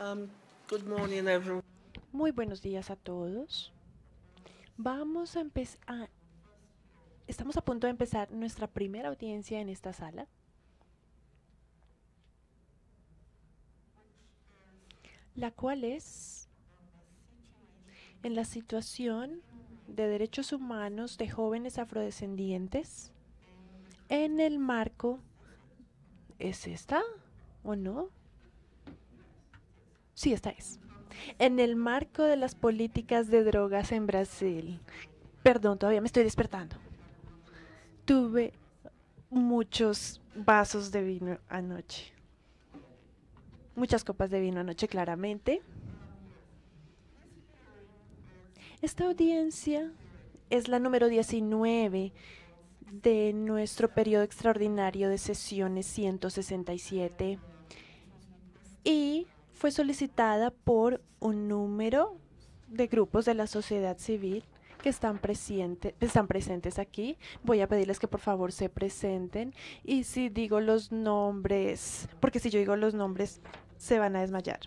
Um, Muy buenos días a todos. Vamos a empezar. estamos a punto de empezar nuestra primera audiencia en esta sala. La cual es en la situación de derechos humanos de jóvenes afrodescendientes en el marco. ¿Es esta? ¿O no? Sí, esta es. En el marco de las políticas de drogas en Brasil, perdón, todavía me estoy despertando, tuve muchos vasos de vino anoche. Muchas copas de vino anoche, claramente. Esta audiencia es la número 19 de nuestro periodo extraordinario de sesiones 167 y fue solicitada por un número de grupos de la sociedad civil que están, están presentes aquí. Voy a pedirles que por favor se presenten y si digo los nombres, porque si yo digo los nombres se van a desmayar.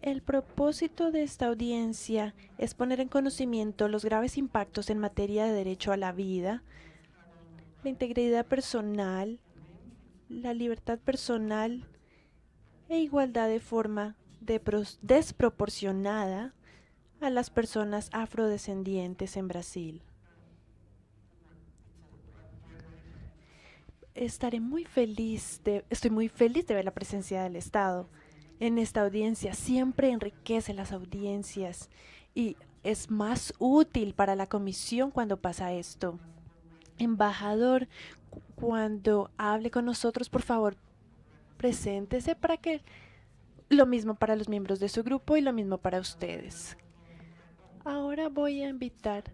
El propósito de esta audiencia es poner en conocimiento los graves impactos en materia de derecho a la vida, la integridad personal, la libertad personal e igualdad de forma desproporcionada a las personas afrodescendientes en Brasil. Estaré muy feliz estoy muy feliz de ver la presencia del Estado en esta audiencia. Siempre enriquece las audiencias y es más útil para la comisión cuando pasa esto. Embajador, cuando hable con nosotros, por favor, preséntese para que lo mismo para los miembros de su grupo y lo mismo para ustedes. Ahora voy a invitar,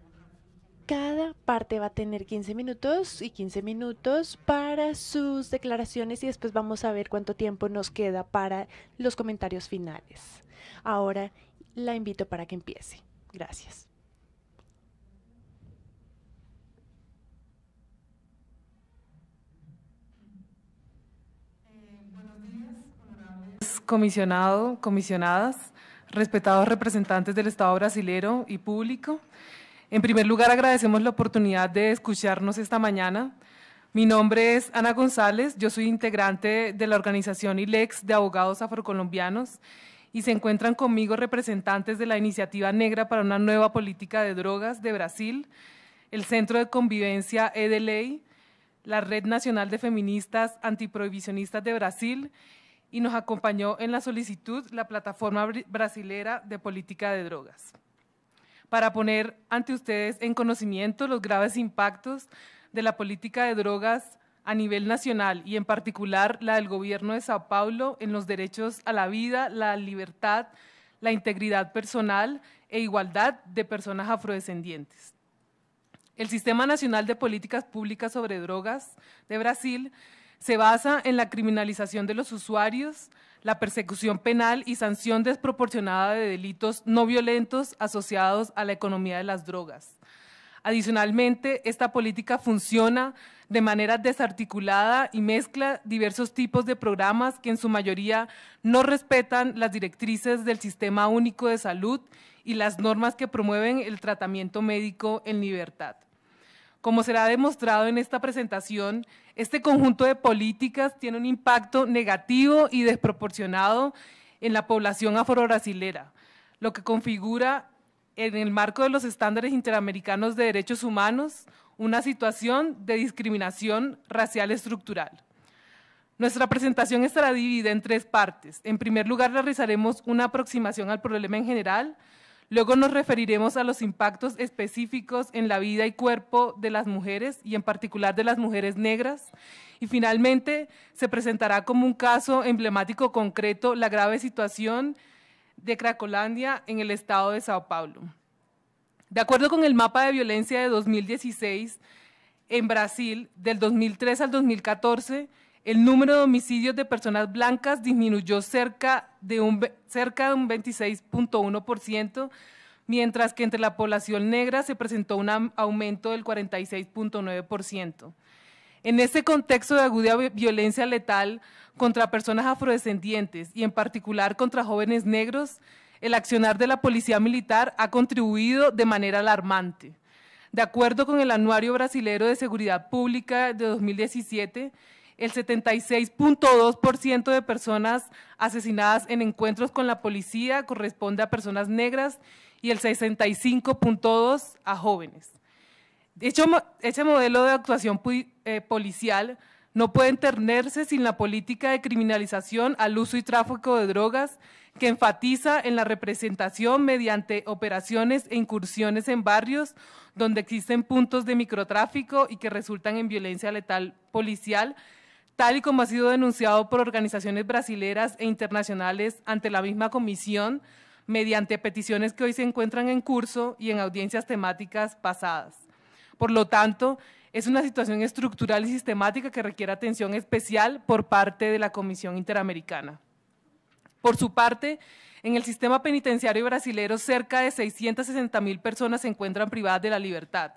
cada parte va a tener 15 minutos y 15 minutos para sus declaraciones y después vamos a ver cuánto tiempo nos queda para los comentarios finales. Ahora la invito para que empiece. Gracias. comisionado, comisionadas, respetados representantes del Estado brasilero y público. En primer lugar, agradecemos la oportunidad de escucharnos esta mañana. Mi nombre es Ana González, yo soy integrante de la organización ILEX de abogados afrocolombianos y se encuentran conmigo representantes de la Iniciativa Negra para una Nueva Política de Drogas de Brasil, el Centro de Convivencia EDLEI, la Red Nacional de Feministas Antiprohibicionistas de Brasil y nos acompañó en la solicitud la Plataforma Brasilera de Política de Drogas, para poner ante ustedes en conocimiento los graves impactos de la política de drogas a nivel nacional y en particular la del gobierno de Sao Paulo en los derechos a la vida, la libertad, la integridad personal e igualdad de personas afrodescendientes. El Sistema Nacional de Políticas Públicas sobre Drogas de Brasil se basa en la criminalización de los usuarios, la persecución penal y sanción desproporcionada de delitos no violentos asociados a la economía de las drogas. Adicionalmente, esta política funciona de manera desarticulada y mezcla diversos tipos de programas que en su mayoría no respetan las directrices del Sistema Único de Salud y las normas que promueven el tratamiento médico en libertad. Como será demostrado en esta presentación, este conjunto de políticas tiene un impacto negativo y desproporcionado en la población afrobrasilera, lo que configura en el marco de los estándares interamericanos de derechos humanos una situación de discriminación racial estructural. Nuestra presentación estará dividida en tres partes. En primer lugar, realizaremos una aproximación al problema en general, Luego nos referiremos a los impactos específicos en la vida y cuerpo de las mujeres y en particular de las mujeres negras. Y finalmente se presentará como un caso emblemático concreto la grave situación de Cracolandia en el estado de Sao Paulo. De acuerdo con el mapa de violencia de 2016, en Brasil, del 2003 al 2014, el número de homicidios de personas blancas disminuyó cerca de un, cerca 26.1%, mientras que entre la población negra se presentó un aumento del 46.9%. En este contexto de aguda violencia letal contra personas afrodescendientes y en particular contra jóvenes negros, el accionar de la policía militar ha contribuido de manera alarmante. De acuerdo con el Anuario Brasilero de Seguridad Pública de 2017, el 76.2% de personas asesinadas en encuentros con la policía corresponde a personas negras y el 65.2% a jóvenes. hecho, este modelo de actuación eh, policial no puede entenderse sin la política de criminalización al uso y tráfico de drogas que enfatiza en la representación mediante operaciones e incursiones en barrios donde existen puntos de microtráfico y que resultan en violencia letal policial tal y como ha sido denunciado por organizaciones brasileras e internacionales ante la misma comisión, mediante peticiones que hoy se encuentran en curso y en audiencias temáticas pasadas. Por lo tanto, es una situación estructural y sistemática que requiere atención especial por parte de la Comisión Interamericana. Por su parte, en el sistema penitenciario brasilero, cerca de 660 mil personas se encuentran privadas de la libertad.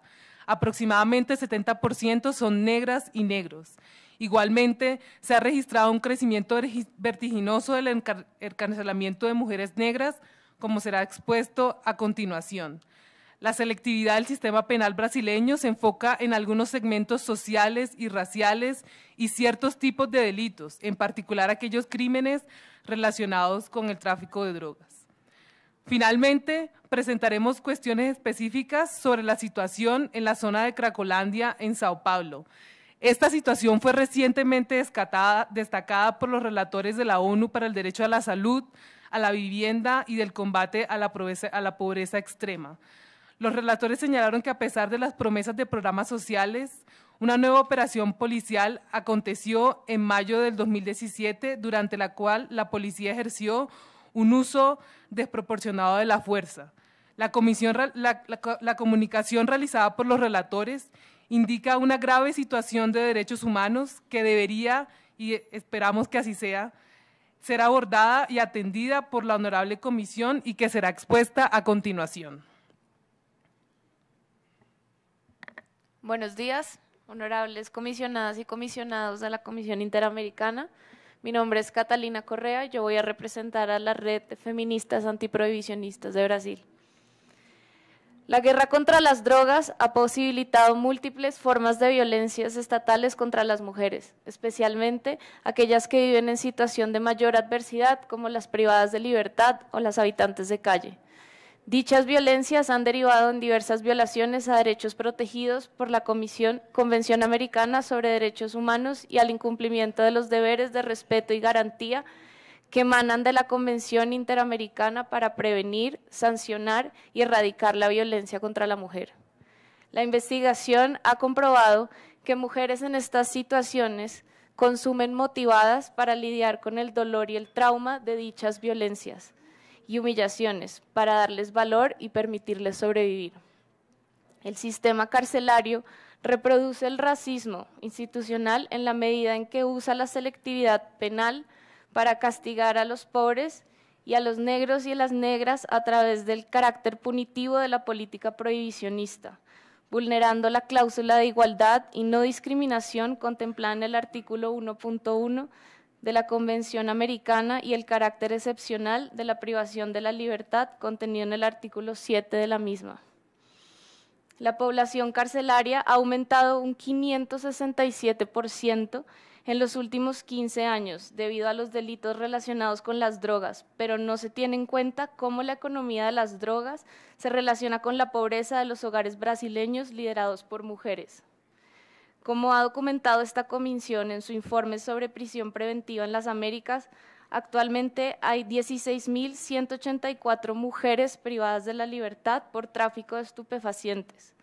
Aproximadamente 70% son negras y negros Igualmente, se ha registrado un crecimiento vertiginoso del encarcelamiento de mujeres negras, como será expuesto a continuación. La selectividad del sistema penal brasileño se enfoca en algunos segmentos sociales y raciales y ciertos tipos de delitos, en particular aquellos crímenes relacionados con el tráfico de drogas. Finalmente, presentaremos cuestiones específicas sobre la situación en la zona de Cracolandia, en Sao Paulo, esta situación fue recientemente destacada por los relatores de la ONU para el derecho a la salud, a la vivienda y del combate a la pobreza, extrema. Los relatores señalaron que a pesar de las promesas de programas sociales, una nueva operación policial aconteció en mayo del 2017, durante la cual la policía ejerció un uso desproporcionado de la fuerza. La, la comunicación realizada por los relatores indica una grave situación de derechos humanos que debería, y esperamos que así sea, ser abordada y atendida por la Honorable Comisión y que será expuesta a continuación. Buenos días, honorables comisionadas y comisionados de la Comisión Interamericana. Mi nombre es Catalina Correa y yo voy a representar a la Red de Feministas Antiprohibicionistas de Brasil. La guerra contra las drogas ha posibilitado múltiples formas de violencias estatales contra las mujeres, especialmente aquellas que viven en situación de mayor adversidad, como las privadas de libertad o las habitantes de calle. Dichas violencias han derivado en diversas violaciones a derechos protegidos por la Convención Americana sobre Derechos Humanos y al incumplimiento de los deberes de respeto y garantía que emanan de la Convención Interamericana para prevenir, sancionar y erradicar la violencia contra la mujer. La investigación ha comprobado que mujeres en estas situaciones consumen motivadas para lidiar con el dolor y el trauma de dichas violencias y humillaciones, para darles valor y permitirles sobrevivir. El sistema carcelario reproduce el racismo institucional en la medida en que usa la selectividad penal para castigar a los pobres y a los negros y a las negras a través del carácter punitivo de la política prohibicionista, vulnerando la cláusula de igualdad y no discriminación contemplada en el artículo 1.1 de la Convención Americana y el carácter excepcional de la privación de la libertad contenido en el artículo 7 de la misma. La población carcelaria ha aumentado un 567% en los últimos 15 años debido a los delitos relacionados con las drogas, pero no se tiene en cuenta cómo la economía de las drogas se relaciona con la pobreza de los hogares brasileños liderados por mujeres. Como ha documentado esta comisión en su informe sobre prisión preventiva en las Américas, actualmente hay 16.184 mujeres privadas de la libertad por tráfico de estupefacientes.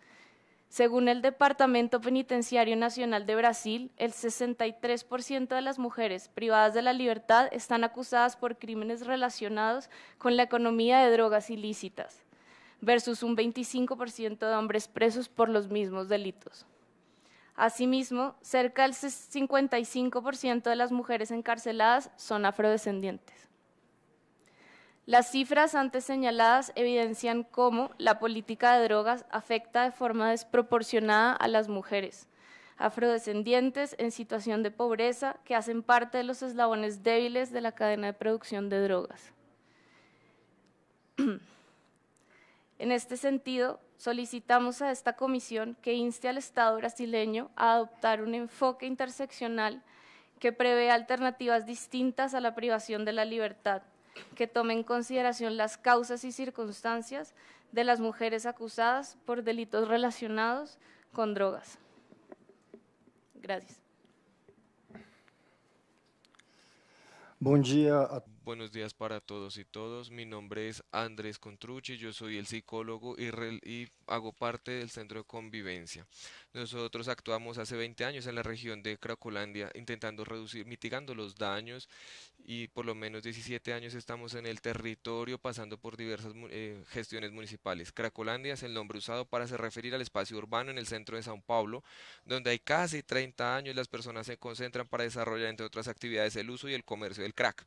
Según el Departamento Penitenciario Nacional de Brasil, el 63% de las mujeres privadas de la libertad están acusadas por crímenes relacionados con la economía de drogas ilícitas, versus un 25% de hombres presos por los mismos delitos. Asimismo, cerca del 55% de las mujeres encarceladas son afrodescendientes. Las cifras antes señaladas evidencian cómo la política de drogas afecta de forma desproporcionada a las mujeres afrodescendientes en situación de pobreza que hacen parte de los eslabones débiles de la cadena de producción de drogas. En este sentido, solicitamos a esta comisión que inste al Estado brasileño a adoptar un enfoque interseccional que prevé alternativas distintas a la privación de la libertad que tome en consideración las causas y circunstancias de las mujeres acusadas por delitos relacionados con drogas. Gracias. Buen día. Buenos días para todos y todos. Mi nombre es Andrés Contruchi, yo soy el psicólogo y, y, hago parte del Centro de Convivencia. Nosotros actuamos hace 20 años en la región de Cracolandia intentando reducir, mitigando los daños y por lo menos 17 años estamos en el territorio pasando por diversas eh, gestiones municipales. Cracolandia es el nombre usado para se referir al espacio urbano en el centro de Sao Paulo, donde hay casi 30 años las personas se concentran para desarrollar entre otras actividades el uso y el comercio del crack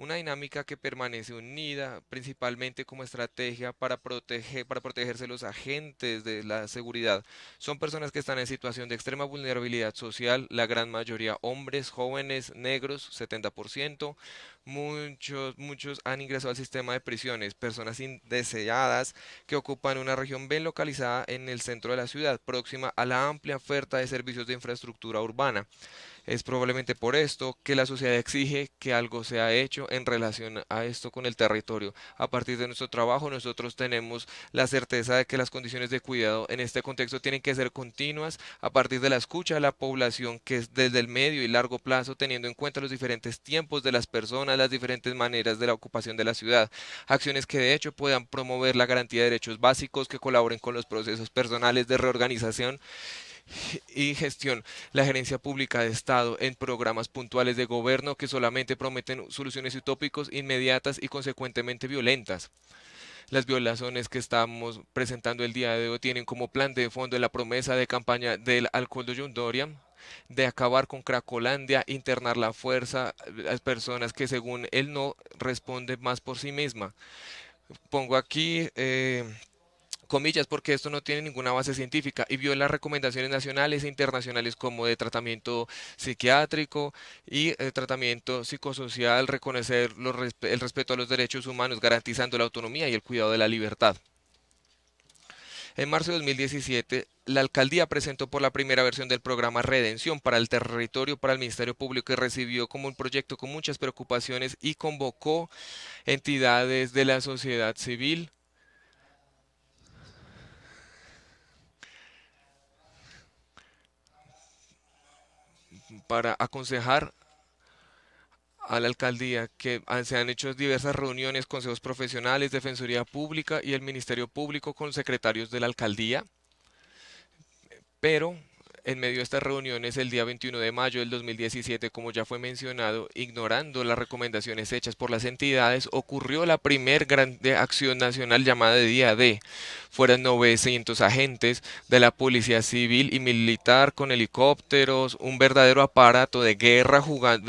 una dinámica que permanece unida principalmente como estrategia para, proteger, para protegerse los agentes de la seguridad. Son personas que están en situación de extrema vulnerabilidad social, la gran mayoría hombres, jóvenes, negros, 70%, muchos, muchos han ingresado al sistema de prisiones, personas indeseadas que ocupan una región bien localizada en el centro de la ciudad, próxima a la amplia oferta de servicios de infraestructura urbana es probablemente por esto que la sociedad exige que algo sea hecho en relación a esto con el territorio. A partir de nuestro trabajo nosotros tenemos la certeza de que las condiciones de cuidado en este contexto tienen que ser continuas a partir de la escucha de la población que es desde el medio y largo plazo teniendo en cuenta los diferentes tiempos de las personas, las diferentes maneras de la ocupación de la ciudad, acciones que de hecho puedan promover la garantía de derechos básicos que colaboren con los procesos personales de reorganización y gestión, la gerencia pública de Estado en programas puntuales de gobierno que solamente prometen soluciones utópicos inmediatas y consecuentemente violentas. Las violaciones que estamos presentando el día de hoy tienen como plan de fondo la promesa de campaña del alcalde Yundoria de acabar con Cracolandia, internar la fuerza a las personas que según él no responden más por sí misma. Pongo aquí eh, comillas, porque esto no tiene ninguna base científica y vio las recomendaciones nacionales e internacionales como de tratamiento psiquiátrico y eh, tratamiento psicosocial, reconocer el respeto a los derechos humanos, garantizando la autonomía y el cuidado de la libertad. En marzo de 2017, la alcaldía presentó por la primera versión del programa Redención para el Territorio para el Ministerio Público y recibió como un proyecto con muchas preocupaciones y convocó entidades de la sociedad civil, para aconsejar a la alcaldía que se han hecho diversas reuniones, consejos profesionales, Defensoría Pública y el Ministerio Público con secretarios de la alcaldía, pero en medio de estas reuniones el día 21 de mayo del 2017, como ya fue mencionado, ignorando las recomendaciones hechas por las entidades, ocurrió la primer gran acción nacional llamada Día D. Fueron 900 agentes de la policía civil y militar con helicópteros, un verdadero aparato de guerra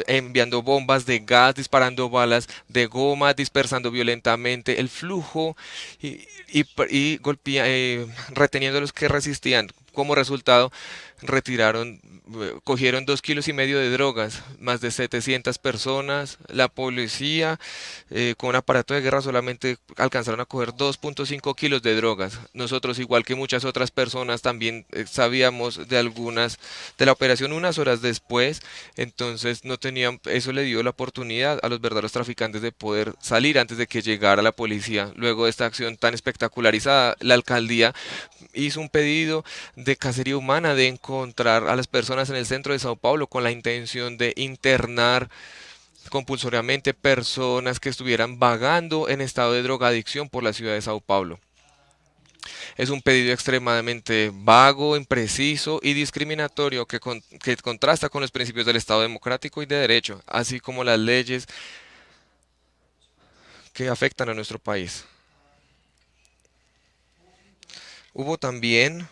enviando bombas de gas, disparando balas de goma, dispersando violentamente el flujo y, y, eh, reteniendo a los que resistían como resultado retiraron, eh, cogieron dos kilos y medio de drogas, más de 700 personas, la policía eh, con un aparato de guerra solamente alcanzaron a coger 2.5 kilos de drogas. Nosotros, igual que muchas otras personas, también eh, sabíamos de algunas, de la operación unas horas después, entonces no tenían, eso le dio la oportunidad a los verdaderos traficantes de poder salir antes de que llegara la policía. Luego de esta acción tan espectacularizada, la alcaldía hizo un pedido de cacería humana, de encontrar a las personas en el centro de Sao Paulo con la intención de internar compulsoriamente personas que estuvieran vagando en estado de drogadicción por la ciudad de Sao Paulo. Es un pedido extremadamente vago, impreciso y discriminatorio que, que contrasta con los principios del Estado democrático y de derecho, así como las leyes que afectan a nuestro país. Hubo también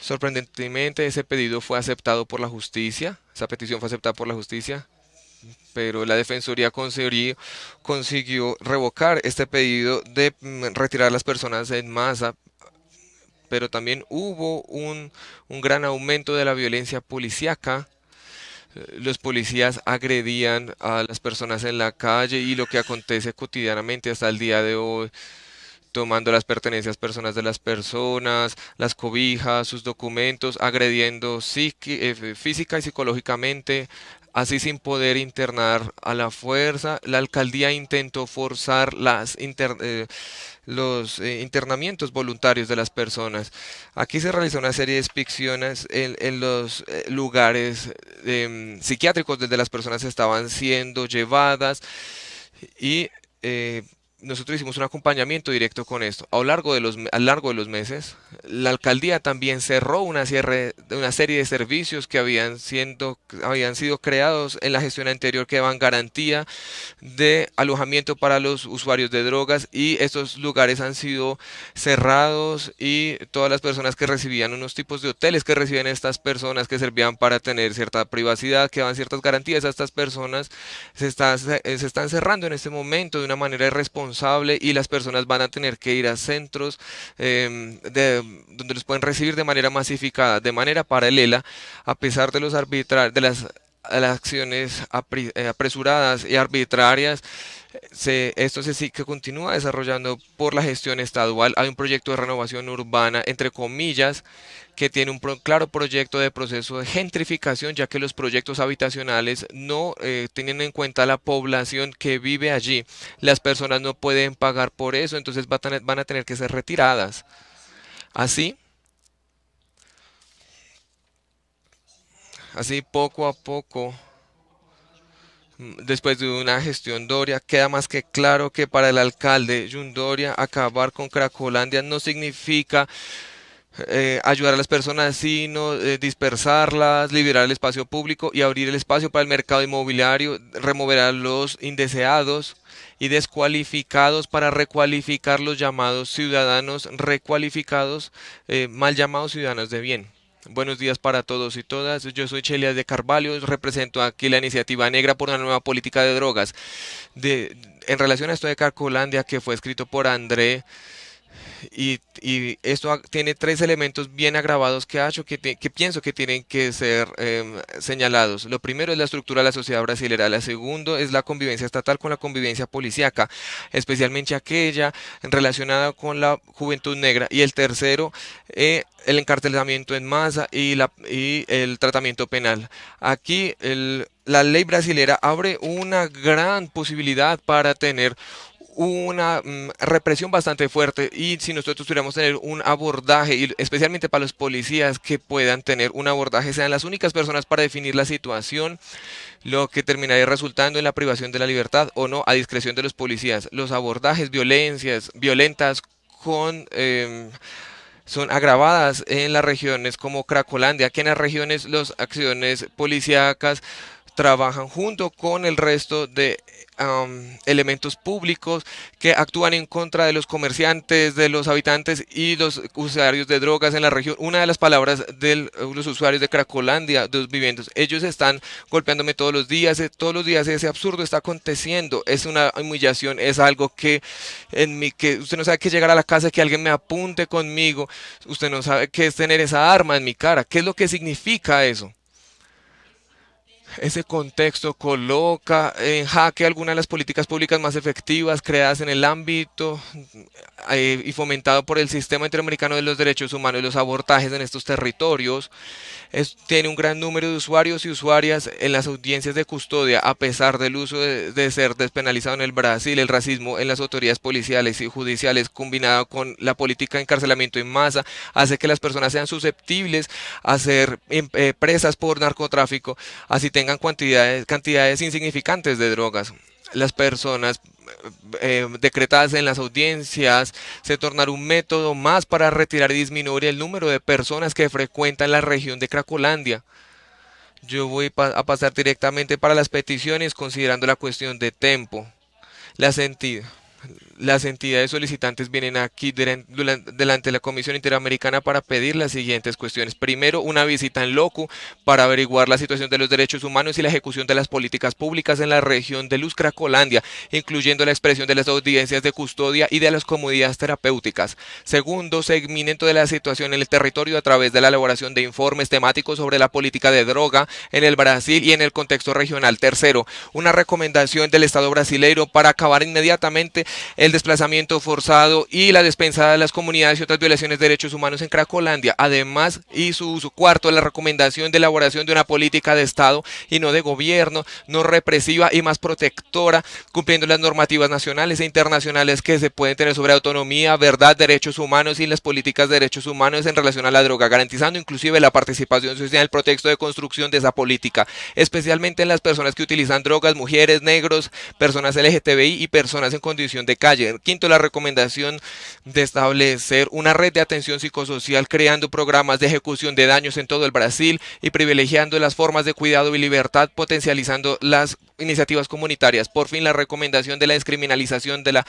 Sorprendentemente ese pedido fue aceptado por la justicia, esa petición fue aceptada por la justicia, pero la Defensoría consiguió, consiguió revocar este pedido de mm, retirar a las personas en masa, pero también hubo un, un gran aumento de la violencia policíaca eh, los policías agredían a las personas en la calle y lo que acontece cotidianamente hasta el día de hoy tomando las pertenencias personas de las personas, las cobijas, sus documentos, agrediendo eh, física y psicológicamente, así sin poder internar a la fuerza. La alcaldía intentó forzar eh, los eh, internamientos voluntarios de las personas. Aquí se realizó una serie de inspecciones en, los lugares em, psiquiátricos desde las personas estaban siendo llevadas y nosotros hicimos un acompañamiento directo con esto. A lo largo de los, a largo de los meses, la alcaldía también cerró una, una serie de servicios que habían, siendo, habían sido creados en la gestión anterior que daban garantía de alojamiento para los usuarios de drogas y estos lugares han sido cerrados y todas las personas que recibían unos tipos de hoteles que recibían estas personas que servían para tener cierta privacidad, que daban ciertas garantías a estas personas, se, se están cerrando en este momento de una manera irresponsable y las personas van a tener que ir a centros em, donde los pueden recibir de manera masificada, de manera paralela, a pesar de los arbitrar, de las acciones eh, apresuradas y arbitrarias esto se, sigue, continúa desarrollando por la gestión estadual. Hay un proyecto de renovación urbana, entre comillas, que tiene un claro proyecto de proceso de gentrificación, ya que los proyectos habitacionales no eh, tienen en cuenta la población que vive allí. Las personas no pueden pagar por eso, entonces van a, van a tener que ser retiradas. Así. Así poco a poco Después de una gestión Doria, queda más que claro que para el alcalde Yundoria acabar con Cracolandia no significa eh, ayudar a las personas, sino eh, dispersarlas, liberar el espacio público y abrir el espacio para el mercado inmobiliario, remover a los indeseados y descualificados para recualificar los llamados ciudadanos recualificados, eh, mal llamados ciudadanos de bien. Buenos días para todos y todas. Yo soy Chelias de Carvalho, represento aquí la iniciativa negra por una nueva política de drogas. De, en relación a esto de Carcolandia, que fue escrito por André y, esto tiene tres elementos bien agravados que, que, pienso que tienen que ser em, señalados. Lo primero es la estructura de la sociedad brasileña. la segundo es la convivencia estatal con la convivencia policíaca, especialmente aquella relacionada con la juventud negra, y el tercero, eh, el encarcelamiento en masa y, la, y el tratamiento penal. Aquí la ley brasilera abre una gran posibilidad para tener una mm, represión bastante fuerte y si nosotros tuviéramos tener un abordaje, y especialmente para los policías que puedan tener un abordaje, sean las únicas personas para definir la situación, lo que terminaría resultando en la privación de la libertad o no a discreción de los policías. Los abordajes violencias, violentas con... Em, son agravadas en las regiones como Cracolandia, que en las regiones las acciones policíacas trabajan junto con el resto de elementos públicos que actúan en contra de los comerciantes, de los habitantes y los usuarios de drogas en la región. Una de las palabras de eh, los usuarios de Cracolandia, de los viviendos, ellos están golpeándome todos los días, eh, todos los días ese absurdo está aconteciendo, es una humillación, es algo que en mi que usted no sabe que llegar a la casa que alguien me apunte conmigo, usted no sabe que es tener esa arma en mi cara, qué es lo que significa eso. Ese contexto coloca en jaque algunas de las políticas públicas más efectivas creadas en el ámbito eh, y fomentado por el sistema interamericano de los derechos humanos y los abortajes en estos territorios. tiene un gran número de usuarios y usuarias en las audiencias de custodia, a pesar del uso de, ser despenalizado en el Brasil, el racismo en las autoridades policiales y judiciales, combinado con la política de encarcelamiento en masa, hace que las personas sean susceptibles a ser em, eh, presas por narcotráfico. Así tengan cantidades, cantidades insignificantes de drogas. Las personas eh, decretadas en las audiencias se tornarán un método más para retirar y disminuir el número de personas que frecuentan la región de Cracolandia. Yo voy a pasar directamente para las peticiones considerando la cuestión de tiempo. La sentida las entidades solicitantes vienen aquí delante de la Comisión Interamericana para pedir las siguientes cuestiones. Primero, una visita en loco para averiguar la situación de los derechos humanos y la ejecución de las políticas públicas en la región de Luz incluyendo la expresión de las audiencias de custodia y de las comunidades terapéuticas. Segundo, seguimiento de la situación en el territorio a través de la elaboración de informes temáticos sobre la política de droga en el Brasil y en el contexto regional. Tercero, una recomendación del Estado brasileño para acabar inmediatamente el desplazamiento forzado y la despensada de las comunidades y otras violaciones de derechos humanos en Cracolandia. Además, y su cuarto, la recomendación de elaboración de una política de Estado y no de gobierno, no represiva y más protectora, cumpliendo las normativas nacionales e internacionales que se pueden tener sobre autonomía, verdad, derechos humanos y las políticas de derechos humanos en relación a la droga, garantizando inclusive la participación social en el contexto de construcción de esa política, especialmente en las personas que utilizan drogas, mujeres, negros, personas LGTBI y personas en condición de calle Quinto, la recomendación de establecer una red de atención psicosocial creando programas de ejecución de daños en todo el Brasil y privilegiando las formas de cuidado y libertad, potencializando las iniciativas comunitarias. Por fin, la recomendación de la descriminalización de la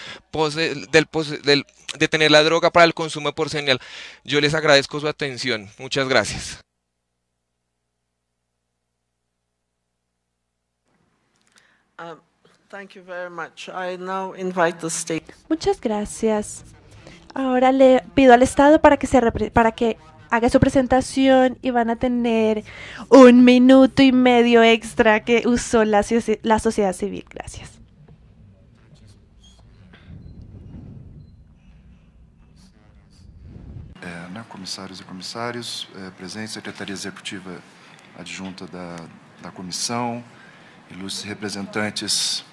del, de tener la droga para el consumo por señal. Yo les agradezco su atención. Muchas gracias. Ah, Muchas gracias. Ahora le pido al Estado para que, se para que haga su presentación y van a tener un minuto y medio extra que usó la, la sociedad civil. Gracias. É, né, comissários e comissários, é, presentes, presente, secretaria executiva adjunta da, da comissão, ilustres representantes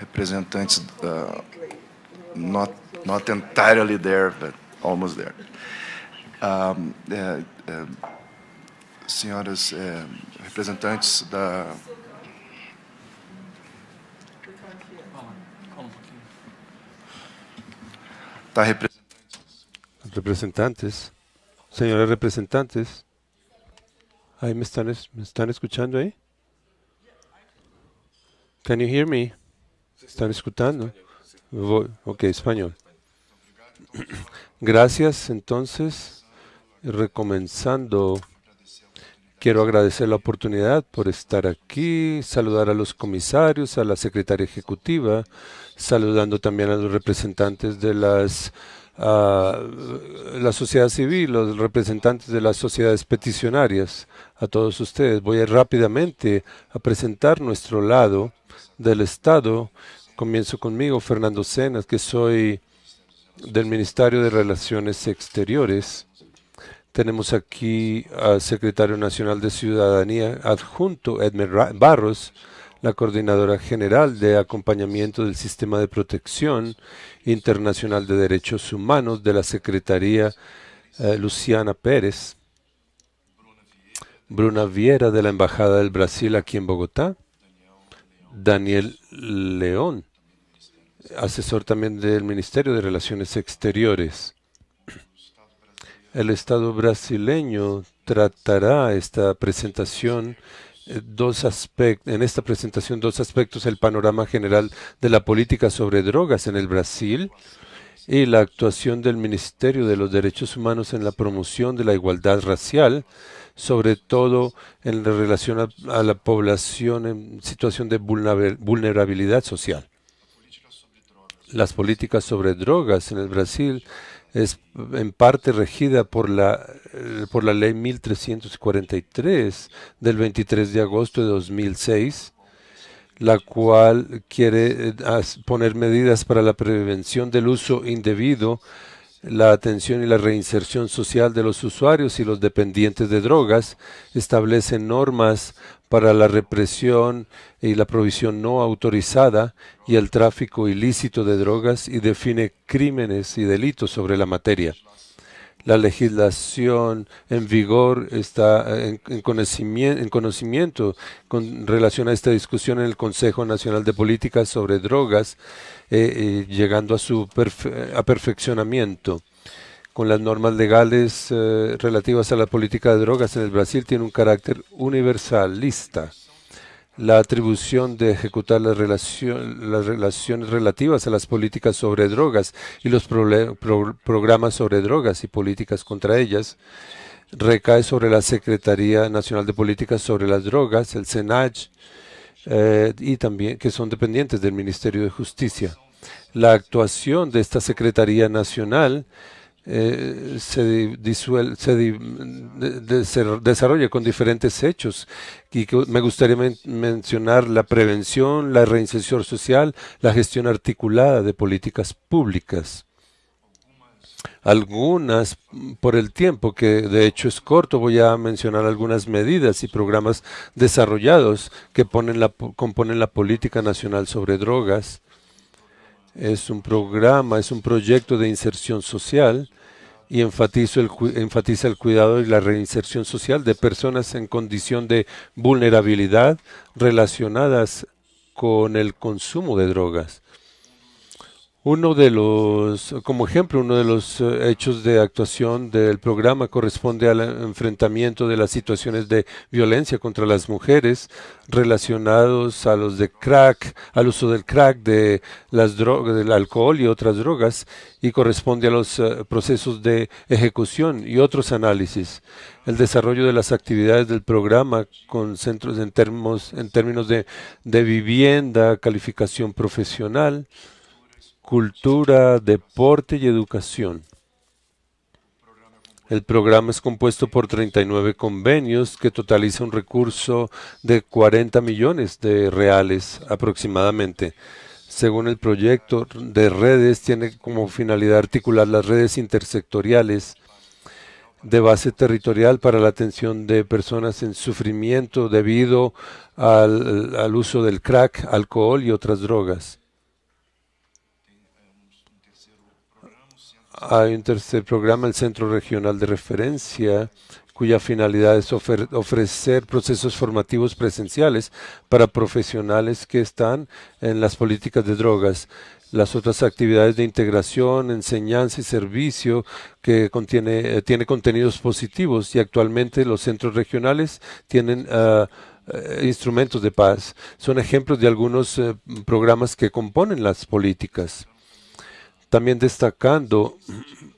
Representantes, uh, not not entirely there, but almost there. Um, uh, uh, senhoras eh, representantes da da representantes, representantes, senhoras representantes, aí me estão me estão escutando aí? Can you hear me? ¿Están escuchando? Ok, español. Gracias, entonces, recomenzando, quiero agradecer la oportunidad por estar aquí, saludar a los comisarios, a la secretaria ejecutiva, saludando también a los representantes de las ah, la sociedad civil, los representantes de las sociedades peticionarias, a todos ustedes. Voy a rápidamente a presentar nuestro lado del Estado. Comienzo conmigo, Fernando Cenas, que soy del Ministerio de Relaciones Exteriores. Tenemos aquí al secretario nacional de Ciudadanía adjunto, Edmer Barros, la coordinadora general de acompañamiento del Sistema de Protección Internacional de Derechos Humanos de la Secretaría, eh, Luciana Pérez, Bruna Viera de la Embajada del Brasil aquí en Bogotá, Daniel León, asesor también del Ministerio de Relaciones Exteriores. El Estado brasileño tratará esta presentación eh, dos aspectos en esta presentación dos aspectos el panorama general de la política sobre drogas en el Brasil y la actuación del Ministerio de los Derechos Humanos en la promoción de la igualdad racial sobre todo en relación a, la población en situación de vulnerabilidad social. Las políticas sobre drogas en el Brasil es en parte regida por la, eh, por la ley 1343 del 23 de agosto de 2006, la cual quiere eh, poner medidas para la prevención del uso indebido la atención y la reinserción social de los usuarios y los dependientes de drogas, establece normas para la represión y la provisión no autorizada y el tráfico ilícito de drogas y define crímenes y delitos sobre la materia la legislación en vigor está eh, en, conocimiento, con relación a esta discusión en el Consejo Nacional de Política sobre Drogas, eh, eh, llegando a su perfeccionamiento con las normas legales relativas a la política de drogas en el Brasil tiene un carácter universalista la atribución de ejecutar las, las relaciones relativas a las políticas sobre drogas y los programas sobre drogas y políticas contra ellas recae sobre la Secretaría Nacional de Políticas sobre las Drogas, el SENAG, eh, y también que son dependientes del Ministerio de Justicia. La actuación de esta Secretaría Nacional eh, se, desarrolla con diferentes hechos. Y me gustaría mencionar la prevención, la reinserción social, la gestión articulada de políticas públicas algunas por el tiempo, que de hecho es corto. Voy a mencionar algunas medidas y programas desarrollados que componen la política nacional sobre drogas. Es un programa, es un proyecto de inserción social y enfatiza el cuidado y la reinserción social de personas en condición de vulnerabilidad relacionadas con el consumo de drogas. Uno de los, como ejemplo, uno de los eh, hechos de actuación del programa corresponde al eh, enfrentamiento de las situaciones de violencia contra las mujeres relacionados a los de crack, al uso del crack, de las drogas, del alcohol y otras drogas, y corresponde a los eh, procesos de ejecución y otros análisis. El desarrollo de las actividades del programa con centros en, en términos de vivienda, calificación profesional, cultura, deporte y educación. El programa es compuesto por 39 convenios que totaliza un recurso de 40 millones de reales aproximadamente. Según el proyecto de redes, tiene como finalidad articular las redes intersectoriales de base territorial para la atención de personas en sufrimiento debido al, al uso del crack, alcohol y otras drogas. Hay un tercer programa, el Centro Regional de Referencia, cuya finalidad es ofrecer procesos formativos presenciales para profesionales que están en las políticas de drogas. Las otras actividades de integración, enseñanza y servicio que eh, tiene contenidos positivos y actualmente los centros regionales tienen... Ah, eh, instrumentos de paz. Son ejemplos de algunos eh, programas que componen las políticas. También destacando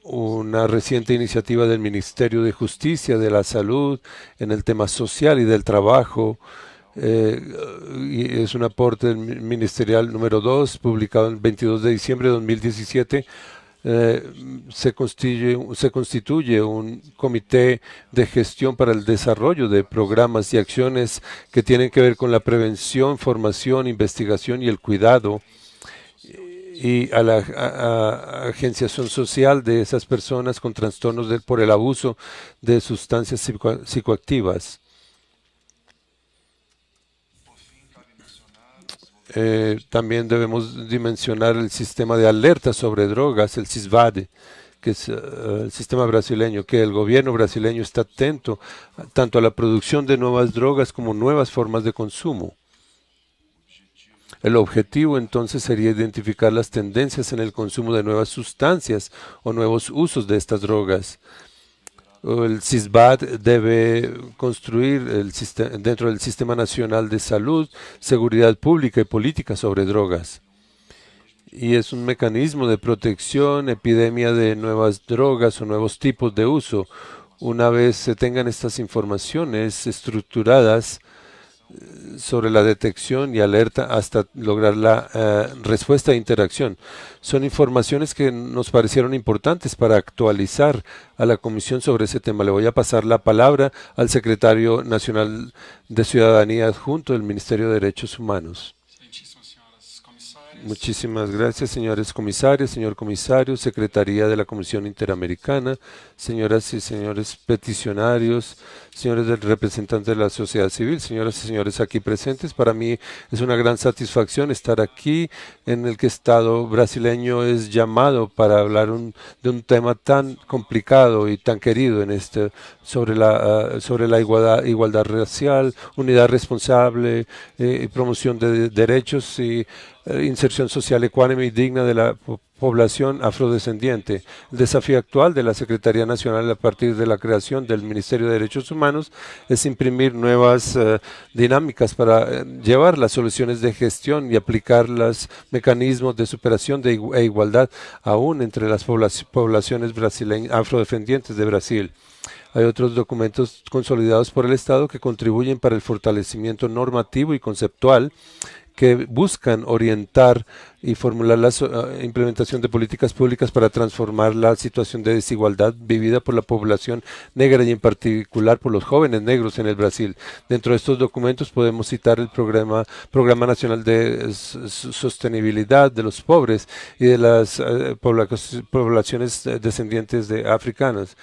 una reciente iniciativa del Ministerio de Justicia, de la Salud, en el tema social y del trabajo. Eh, es un aporte ministerial número 2, publicado el 22 de diciembre de 2017. Eh, se constituye un comité de gestión para el desarrollo de programas y acciones que tienen que ver con la prevención, formación, investigación y el cuidado y a la agenciación social de esas personas con trastornos por el abuso de sustancias psicoactivas. Eh, también debemos dimensionar el sistema de alerta sobre drogas, el CISVADE, que es eh, el sistema brasileño, que el gobierno brasileño está atento tanto a la producción de nuevas drogas como nuevas formas de consumo. El objetivo entonces sería identificar las tendencias en el consumo de nuevas sustancias o nuevos usos de estas drogas. El CISBAT debe construir dentro del Sistema Nacional de Salud seguridad pública y política sobre drogas y es un mecanismo de protección, epidemia de nuevas drogas o nuevos tipos de uso. Una vez se tengan estas informaciones estructuradas, sobre la detección y alerta hasta lograr la eh, respuesta e interacción. Son informaciones que nos parecieron importantes para actualizar a la Comisión sobre ese tema. Le voy a pasar la palabra al Secretario Nacional de Ciudadanía adjunto del Ministerio de Derechos Humanos. Muchísimas gracias, señores comisarios, señor comisario, Secretaría de la Comisión Interamericana, señoras y señores peticionarios, señores del representante de la sociedad civil, señoras y señores aquí presentes. Para mí es una gran satisfacción estar aquí en el que Estado brasileño es llamado para hablar de un tema tan complicado y tan querido en este sobre la ah, sobre la igualdad igualdad racial, unidad responsable, eh, promoción de derechos y eh, inserción social ecuánime y digna de la población afrodescendiente. El desafío actual de la Secretaría Nacional a partir de la creación del Ministerio de Derechos Humanos es imprimir nuevas eh, dinámicas para eh, llevar las soluciones de gestión y aplicar los mecanismos de superación de, e igualdad aún entre las poblaciones afrodescendientes de Brasil. Hay otros documentos consolidados por el Estado que contribuyen para el fortalecimiento normativo y conceptual que buscan orientar y formular la eh, implementación de políticas públicas para transformar la situación de desigualdad vivida por la población negra y en particular por los jóvenes negros en el Brasil. Dentro de estos documentos podemos citar el programa, programa Nacional de Sostenibilidad de los Pobres y de las eh, poblaciones eh, descendientes de africanas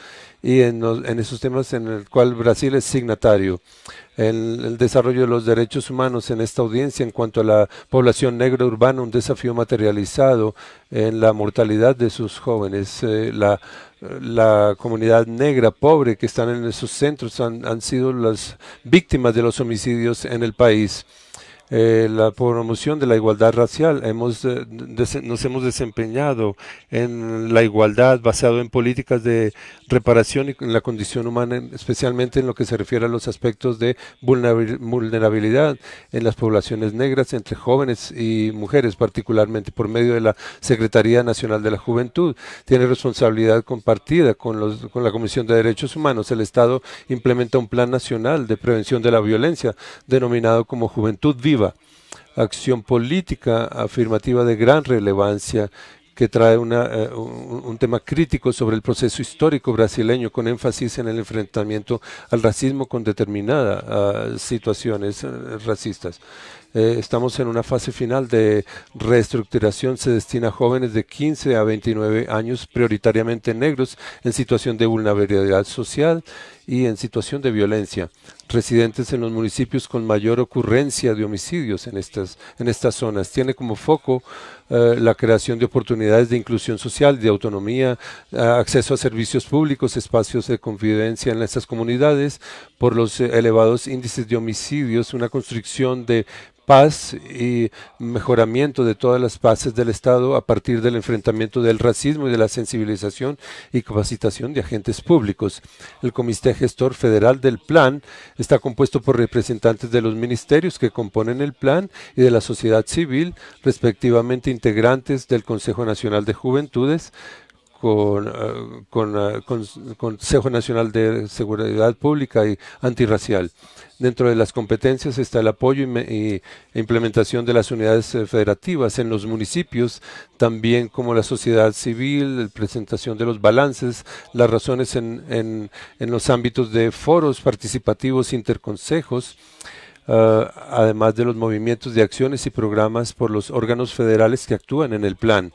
y en, esos temas en el cual Brasil es signatario. El, el desarrollo de los derechos humanos en esta audiencia en cuanto a la población negra urbana, un desafío materializado en la mortalidad de sus jóvenes. Eh, la, comunidad negra pobre que están en esos centros han sido las víctimas de los homicidios en el país. Eh, la promoción de la igualdad racial. Hemos, eh, nos hemos desempeñado en la igualdad basado en políticas de reparación y en la condición humana, especialmente en lo que se refiere a los aspectos de vulnerabilidad en las poblaciones negras, entre jóvenes y mujeres, particularmente por medio de la Secretaría Nacional de la Juventud. Tiene responsabilidad compartida con, los, con la Comisión de Derechos Humanos. El Estado implementa un plan nacional de prevención de la violencia denominado como Juventud Viva acción política afirmativa de gran relevancia que trae eh, un, tema crítico sobre el proceso histórico brasileño con énfasis en el enfrentamiento al racismo con determinadas ah, situaciones eh, racistas. Eh, estamos en una fase final de reestructuración. Se destina a jóvenes de 15 a 29 años, prioritariamente negros, en situación de vulnerabilidad social y en situación de violencia, residentes en los municipios con mayor ocurrencia de homicidios en estas, en estas zonas. Tiene como foco eh, la creación de oportunidades de inclusión social, de autonomía, eh, acceso a servicios públicos, espacios de confidencia en estas comunidades, por los eh, elevados índices de homicidios, una construcción de paz y mejoramiento de todas las bases del Estado a partir del enfrentamiento del racismo y de la sensibilización y capacitación de agentes públicos. El comité gestor federal del plan está compuesto por representantes de los ministerios que componen el plan y de la sociedad civil, respectivamente integrantes del Consejo Nacional de Juventudes, con, el eh, eh, Consejo Nacional de Seguridad Pública y Antirracial. Dentro de las competencias está el apoyo e implementación de las unidades eh, federativas en los municipios, también como la sociedad civil, la presentación de los balances, las razones en, los ámbitos de foros participativos interconsejos. además de los movimientos de acciones y programas por los órganos federales que actúan en el plan.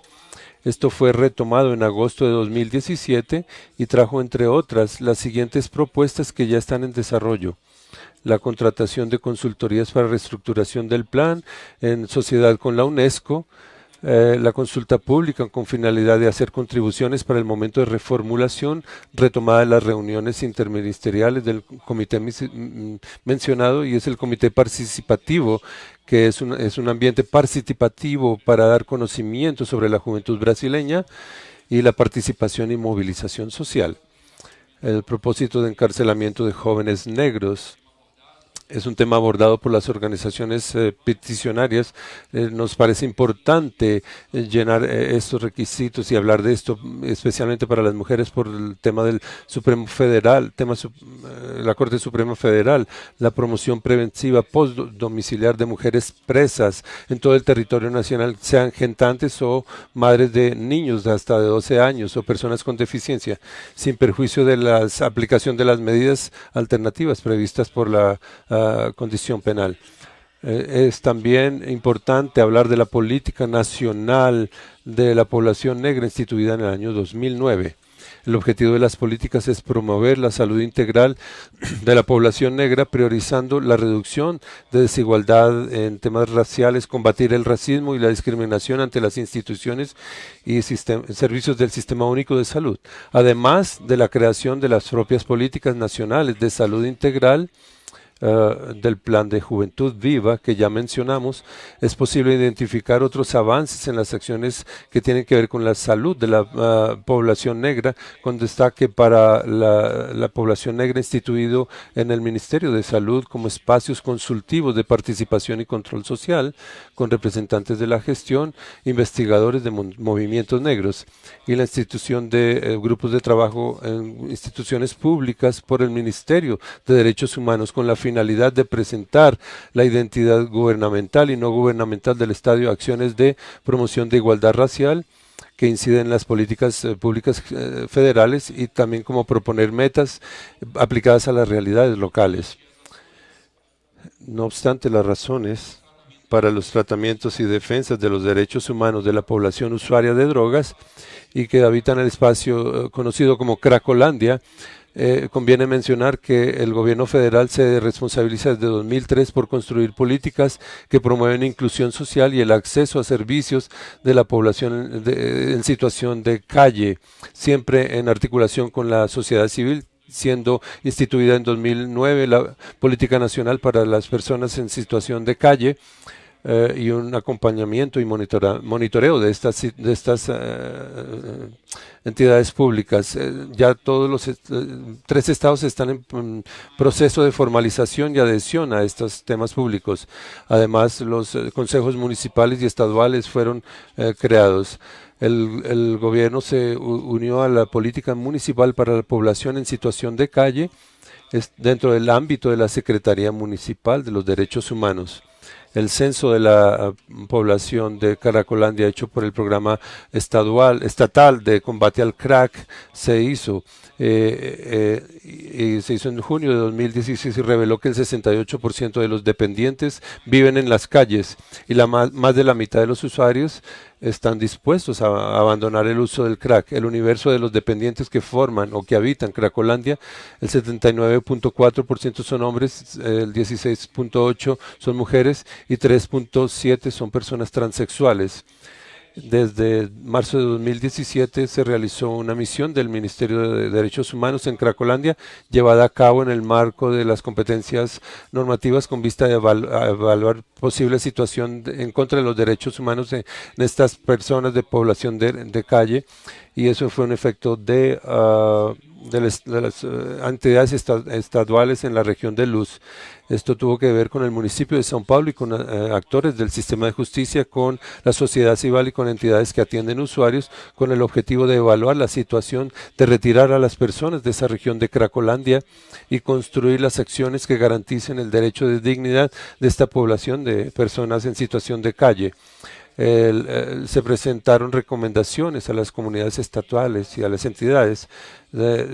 Esto fue retomado en agosto de 2017 y trajo, entre otras, las siguientes propuestas que ya están en desarrollo la contratación de consultorías para reestructuración del plan en sociedad con la UNESCO, eh, la consulta pública con finalidad de hacer contribuciones para el momento de reformulación, retomada de las reuniones interministeriales del comité mm, mm, mencionado y es el comité participativo que es un, es un ambiente participativo para dar conocimiento sobre la juventud brasileña y la participación y movilización social. El propósito de encarcelamiento de jóvenes negros es un tema abordado por las organizaciones eh, peticionarias. Eh, nos parece importante eh, llenar estos requisitos y hablar de esto, especialmente para las mujeres, por el tema del Supremo Federal, tema la Corte Suprema Federal, la promoción preventiva post domiciliar de mujeres presas en todo el territorio nacional, sean gentantes o madres de niños de hasta de 12 años o personas con deficiencia, sin perjuicio de la aplicación de las medidas alternativas previstas por la ah, condición penal. Eh, es también importante hablar de la política nacional de la población negra instituida en el año 2009. El objetivo de las políticas es promover la salud integral de la población negra, priorizando la reducción de desigualdad en temas raciales, combatir el racismo y la discriminación ante las instituciones y servicios del Sistema Único de Salud, además de la creación de las propias políticas nacionales de salud integral eh, del Plan de Juventud Viva que ya mencionamos, es posible identificar otros avances en las acciones que tienen que ver con la salud de la eh, población negra, con destaque para la población negra instituido en el Ministerio de Salud como espacios consultivos de participación y control social, con representantes de la gestión, investigadores de movimientos negros y la institución de eh, grupos de trabajo en instituciones públicas por el Ministerio de Derechos Humanos con la finalidad de presentar la identidad gubernamental y no gubernamental del Estadio, acciones de promoción de igualdad racial que inciden en las políticas eh, públicas eh, federales y también como proponer metas aplicadas a las realidades locales. No obstante, las razones para los tratamientos y defensas de los derechos humanos de la población usuaria de drogas y que habitan el espacio eh, conocido como Cracolandia. Eh, conviene mencionar que el gobierno federal se responsabiliza desde 2003 por construir políticas que promueven inclusión social y el acceso a servicios de la población en situación de calle, siempre en articulación con la sociedad civil siendo instituida en 2009 la Política Nacional para las Personas en Situación de Calle, eh, y un acompañamiento y monitoreo de estas, eh, entidades públicas. Eh, ya todos los tres estados están en, proceso de formalización y adhesión a estos temas públicos. Además, los consejos municipales y estaduales fueron creados. El, gobierno se unió a la política municipal para la población en situación de calle dentro del ámbito de la Secretaría Municipal de los Derechos Humanos el censo de la ah, población de Caracolandia hecho por el programa estadual, estatal de combate al crack se hizo. Eh, eh, y se hizo en junio de 2016 y reveló que el 68% de los dependientes viven en las calles y la más, más de la mitad de los usuarios están dispuestos a abandonar el uso del crack. El universo de los dependientes que forman o que habitan Cracolandia, el 79.4% son hombres, el 16.8% son mujeres y 3.7% son personas transexuales. Desde marzo de 2017 se realizó una misión del Ministerio de Derechos Humanos en Cracolandia, llevada a cabo en el marco de las competencias normativas con vista de evaluar posible situación en contra de los derechos humanos de, en, estas personas de población de, calle. Y eso fue un efecto de... Ah, de las, eh, entidades estaduales en la región de Luz. Esto tuvo que ver con el municipio de São Paulo y con eh, actores del sistema de justicia, con la sociedad civil y con entidades que atienden usuarios, con el objetivo de evaluar la situación, de retirar a las personas de esa región de Cracolandia y construir las acciones que garanticen el derecho de dignidad de esta población de personas en situación de calle. Eh, se presentaron recomendaciones a las comunidades estatales y a las entidades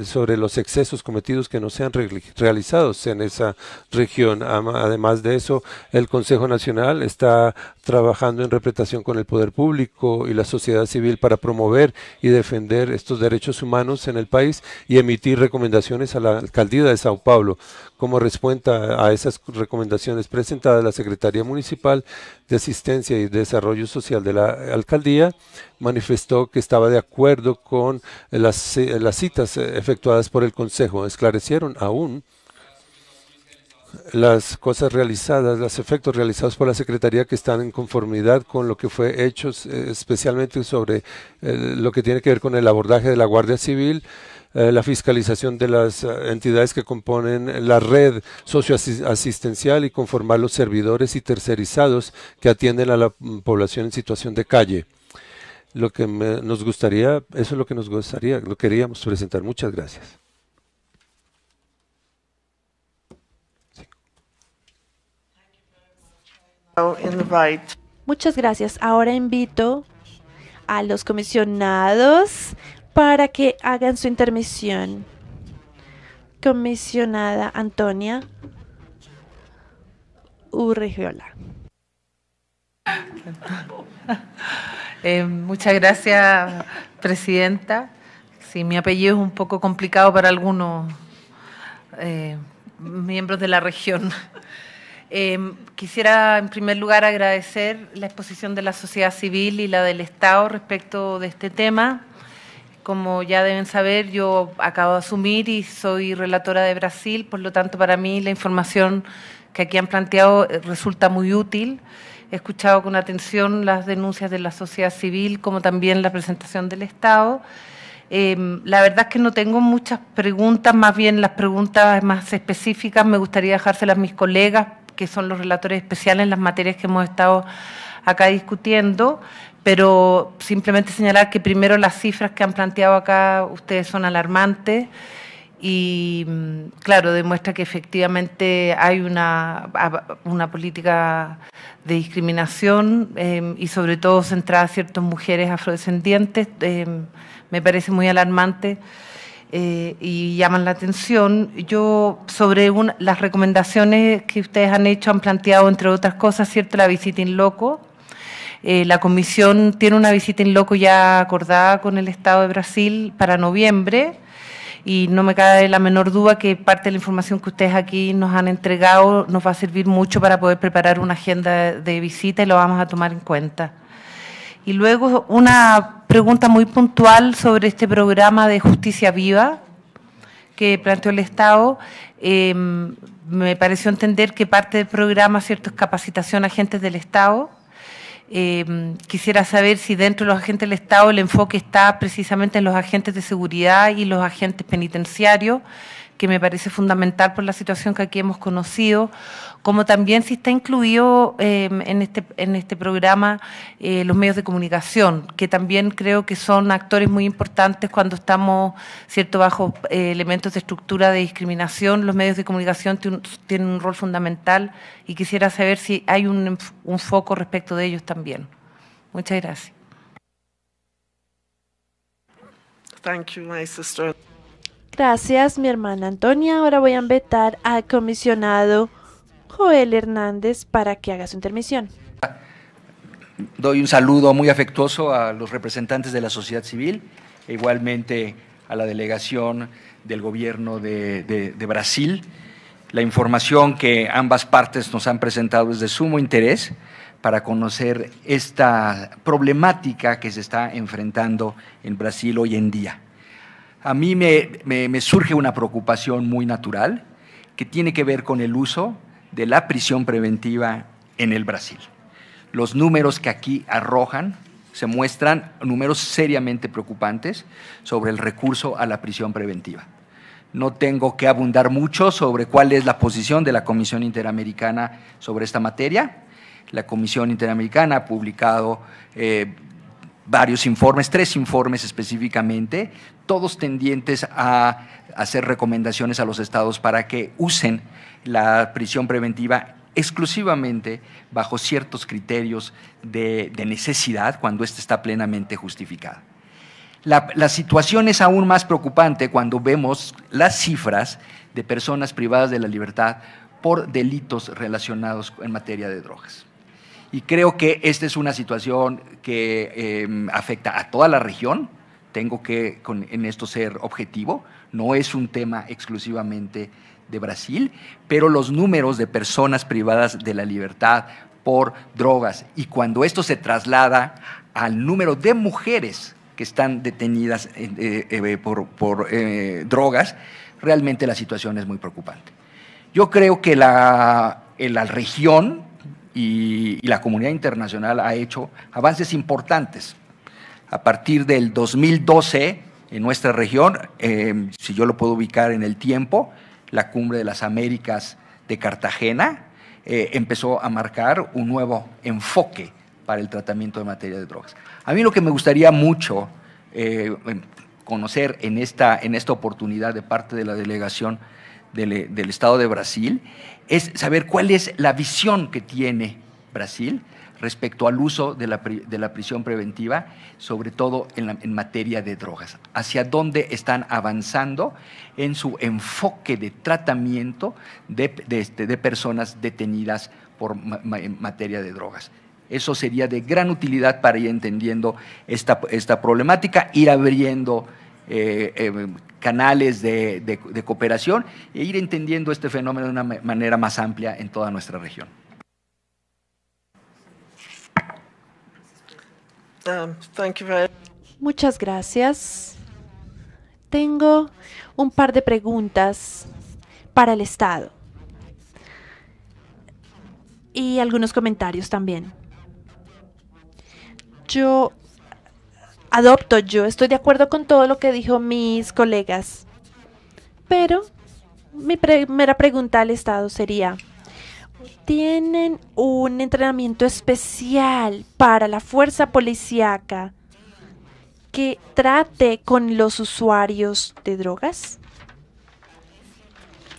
sobre los excesos cometidos que no sean realizados en esa región. Además de eso, el Consejo Nacional está trabajando en representación con el poder público y la sociedad civil para promover y defender estos derechos humanos en el país y emitir recomendaciones a la alcaldía de Sao Paulo. Como respuesta a esas recomendaciones presentadas, la Secretaría Municipal de Asistencia y Desarrollo Social de la alcaldía manifestó que estaba de acuerdo con las, eh, las citas eh, efectuadas por el Consejo. Esclarecieron aún las cosas realizadas, los efectos realizados por la Secretaría que están en conformidad con lo que fue hecho, eh, especialmente sobre lo que tiene que ver con el abordaje de la Guardia Civil, la fiscalización de las entidades que componen la red socioasistencial y conformar los servidores y tercerizados que atienden a la mm, población en situación de calle lo que nos gustaría, eso es lo que nos gustaría, lo queríamos presentar. Muchas gracias. Muchas gracias. Ahora invito a los comisionados para que hagan su intermisión. Comisionada Antonia Urregiola. Eh, muchas gracias, Presidenta. Si mi apellido es un poco complicado para algunos eh, miembros de la región. Eh, quisiera, en primer lugar, agradecer la exposición de la sociedad civil y la del Estado respecto de este tema. Como ya deben saber, yo acabo de asumir y soy relatora de Brasil, por lo tanto, para mí la información que aquí han planteado resulta muy útil. He escuchado con atención las denuncias de la sociedad civil, como también la presentación del Estado. Em, la verdad es que no tengo muchas preguntas, más bien las preguntas más específicas me gustaría dejárselas a mis colegas, que son los relatores especiales en las materias que hemos estado acá discutiendo, pero simplemente señalar que primero las cifras que han planteado acá ustedes son alarmantes y mm, claro, demuestra que efectivamente hay una, una política de discriminación em, y sobre todo centrada a ciertas mujeres afrodescendientes, em, me parece muy alarmante eh, y llaman la atención. Yo, sobre las recomendaciones que ustedes han hecho, han planteado, entre otras cosas, ¿cierto?, la visita in loco. Eh, la comisión tiene una visita in loco ya acordada con el Estado de Brasil para noviembre y no me cabe la menor duda que parte de la información que ustedes aquí nos han entregado nos va a servir mucho para poder preparar una agenda de visita y lo vamos a tomar en cuenta. Y luego una pregunta muy puntual sobre este programa de justicia viva que planteó el Estado. Em, me pareció entender que parte del programa, ¿cierto?, es capacitación a agentes del Estado Em, quisiera saber si dentro de los agentes del Estado el enfoque está precisamente en los agentes de seguridad y los agentes penitenciarios, que me parece fundamental por la situación que aquí hemos conocido como también si está incluido em, en, este, en este programa eh, los medios de comunicación, que también creo que son actores muy importantes cuando estamos cierto bajo eh, elementos de estructura de discriminación. Los medios de comunicación tienen un rol fundamental y quisiera saber si hay un, un foco respecto de ellos también. Muchas gracias. Gracias, mi hermana Antonia. Ahora voy a invitar al comisionado Joel Hernández para que haga su intermisión. Doy un saludo muy afectuoso a los representantes de la sociedad civil, e igualmente a la delegación del gobierno de, Brasil. La información que ambas partes nos han presentado es de sumo interés para conocer esta problemática que se está enfrentando en Brasil hoy en día. A mí me, surge una preocupación muy natural que tiene que ver con el uso de la prisión preventiva en el Brasil. Los números que aquí arrojan se muestran números seriamente preocupantes sobre el recurso a la prisión preventiva. No tengo que abundar mucho sobre cuál es la posición de la Comisión Interamericana sobre esta materia. La Comisión Interamericana ha publicado eh, varios informes, tres informes específicamente, todos tendientes a hacer recomendaciones a los estados para que usen la prisión preventiva exclusivamente bajo ciertos criterios de, necesidad cuando ésta está plenamente justificada. la, situación es aún más preocupante cuando vemos las cifras de personas privadas de la libertad por delitos relacionados en materia de drogas. Y creo que esta es una situación que em, afecta a toda la región. Tengo que en esto ser objetivo. No es un tema exclusivamente de Brasil, pero los números de personas privadas de la libertad por drogas y cuando esto se traslada al número de mujeres que están detenidas eh, eh, eh, por, drogas, realmente la situación es muy preocupante. Yo creo que la región y, la comunidad internacional ha hecho avances importantes. A partir del 2012, en nuestra región, em, si yo lo puedo ubicar en el tiempo, la cumbre de las Américas de Cartagena eh, empezó a marcar un nuevo enfoque para el tratamiento de materia de drogas. A mí lo que me gustaría mucho eh, em, conocer en esta, en esta oportunidad de parte de la delegación del Estado de Brasil es saber cuál es la visión que tiene Brasil respecto al uso de la, prisión preventiva, sobre todo en, materia de drogas, hacia dónde están avanzando en su enfoque de tratamiento de, este, personas detenidas por en materia de drogas. Eso sería de gran utilidad para ir entendiendo esta, esta problemática, ir abriendo eh, em, canales de, cooperación e ir entendiendo este fenómeno de una manera más amplia en toda nuestra región. Um, Muchas gracias. Tengo un par de preguntas para el Estado y algunos comentarios también. Yo adopto yo. Estoy de acuerdo con todo lo que dijo mis colegas. Pero mi primera pregunta al Estado sería, ¿tienen un entrenamiento especial para la fuerza policíaca que trate con los usuarios de drogas?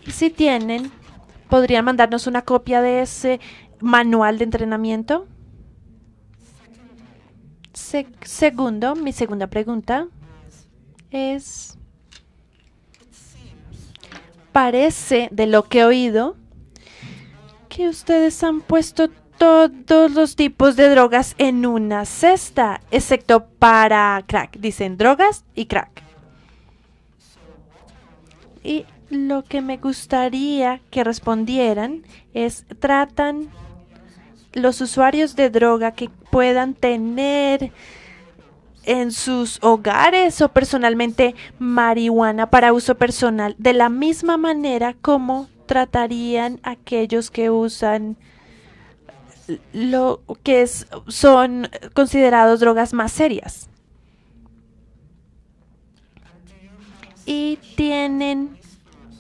si tienen, ¿podrían mandarnos una copia de ese manual de entrenamiento? segundo, mi segunda pregunta es, parece de lo que he oído que ustedes han puesto todos los tipos de drogas en una cesta, excepto para crack. Dicen drogas y crack. Y lo que me gustaría que respondieran es, tratan los usuarios de droga que puedan tener en sus hogares o personalmente marihuana para uso personal, de la misma manera como tratarían aquellos que usan lo que es, son considerados drogas más serias. Y tienen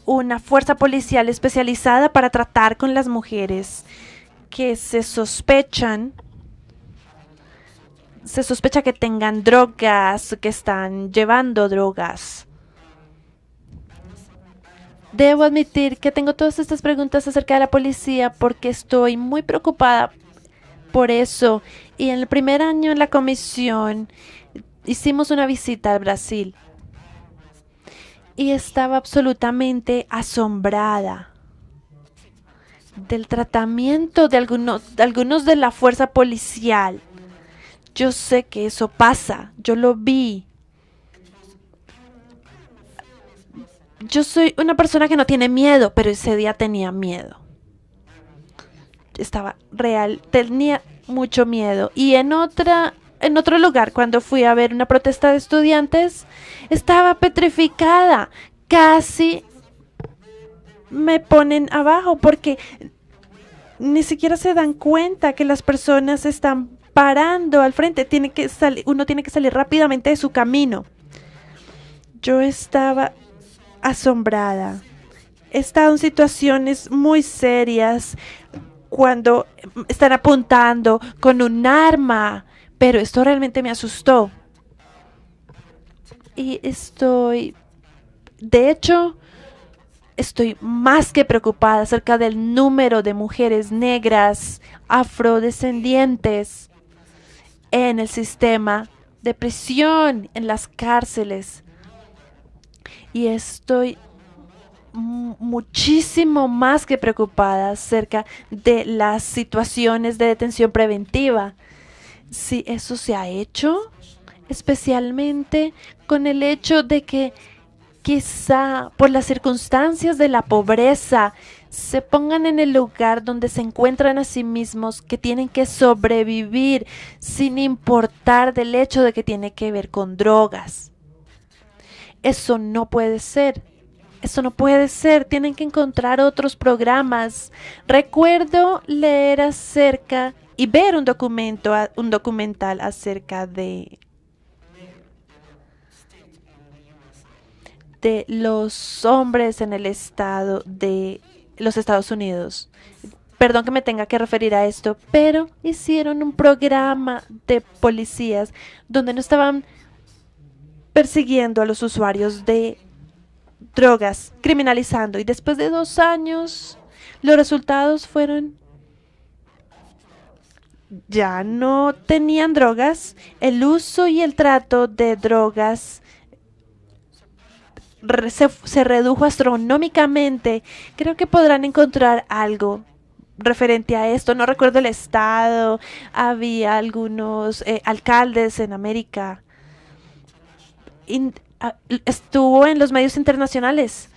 una fuerza policial especializada para tratar con las mujeres que se sospechan, se sospecha que tengan drogas, que están llevando drogas. Debo admitir que tengo todas estas preguntas acerca de la policía porque estoy muy preocupada por eso. Y en el primer año en la comisión hicimos una visita al Brasil y estaba absolutamente asombrada del tratamiento de algunos, de algunos de la fuerza policial. Yo sé que eso pasa, yo lo vi. Yo soy una persona que no tiene miedo, pero ese día tenía miedo. Estaba real, tenía mucho miedo. Y en otra en otro lugar, cuando fui a ver una protesta de estudiantes, estaba petrificada. Casi me ponen abajo porque ni siquiera se dan cuenta que las personas están parando al frente. Tiene que salir, uno tiene que salir rápidamente de su camino. Yo estaba asombrada. He estado en situaciones muy serias cuando están apuntando con un arma, pero esto realmente me asustó. Y estoy, de hecho, estoy más que preocupada acerca del número de mujeres negras afrodescendientes en el sistema de prisión, en las cárceles. Y estoy muchísimo más que preocupada acerca de las situaciones de detención preventiva. Si eso se ha hecho, especialmente con el hecho de que quizá por las circunstancias de la pobreza, se pongan en el lugar donde se encuentran a sí mismos, que tienen que sobrevivir sin importar del hecho de que tiene que ver con drogas. Eso no puede ser. Eso no puede ser. Tienen que encontrar otros programas. Recuerdo leer acerca y ver un documento, un documental acerca de de los hombres en el estado de los Estados Unidos. Perdón que me tenga que referir a esto, pero hicieron un programa de policías donde no estaban persiguiendo a los usuarios de drogas, criminalizando. Y después de dos años, los resultados fueron... Ya no tenían drogas. El uso y el trato de drogas se, redujo astronómicamente. Creo que podrán encontrar algo referente a esto. No recuerdo el estado. Había algunos eh, alcaldes en América. estuvo en los medios internacionales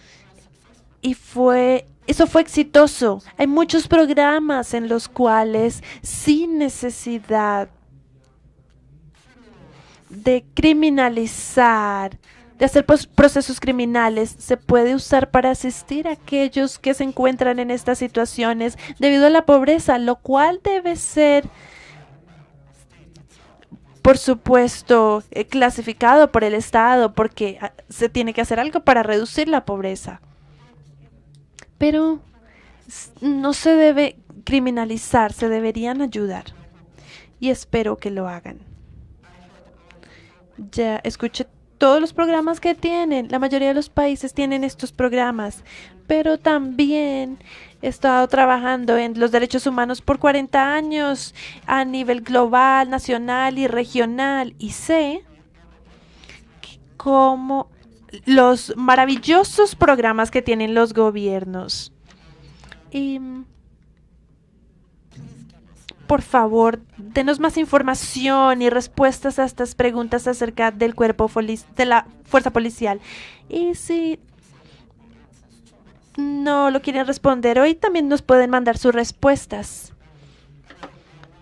y fue eso fue exitoso. Hay muchos programas en los cuales sin necesidad de criminalizar de hacer procesos criminales se puede usar para asistir a aquellos que se encuentran en estas situaciones debido a la pobreza, lo cual debe ser, por supuesto, eh, clasificado por el Estado porque ah, se tiene que hacer algo para reducir la pobreza. Pero no se debe criminalizar, se deberían ayudar. Y espero que lo hagan. Ya escuché todos los programas que tienen, la mayoría de los países tienen estos programas, pero también he estado trabajando en los derechos humanos por 40 años a nivel global, nacional y regional y sé cómo los maravillosos programas que tienen los gobiernos. Y por favor, denos más información y respuestas a estas preguntas acerca del cuerpo de la fuerza policial. Y si no lo quieren responder hoy, también nos pueden mandar sus respuestas.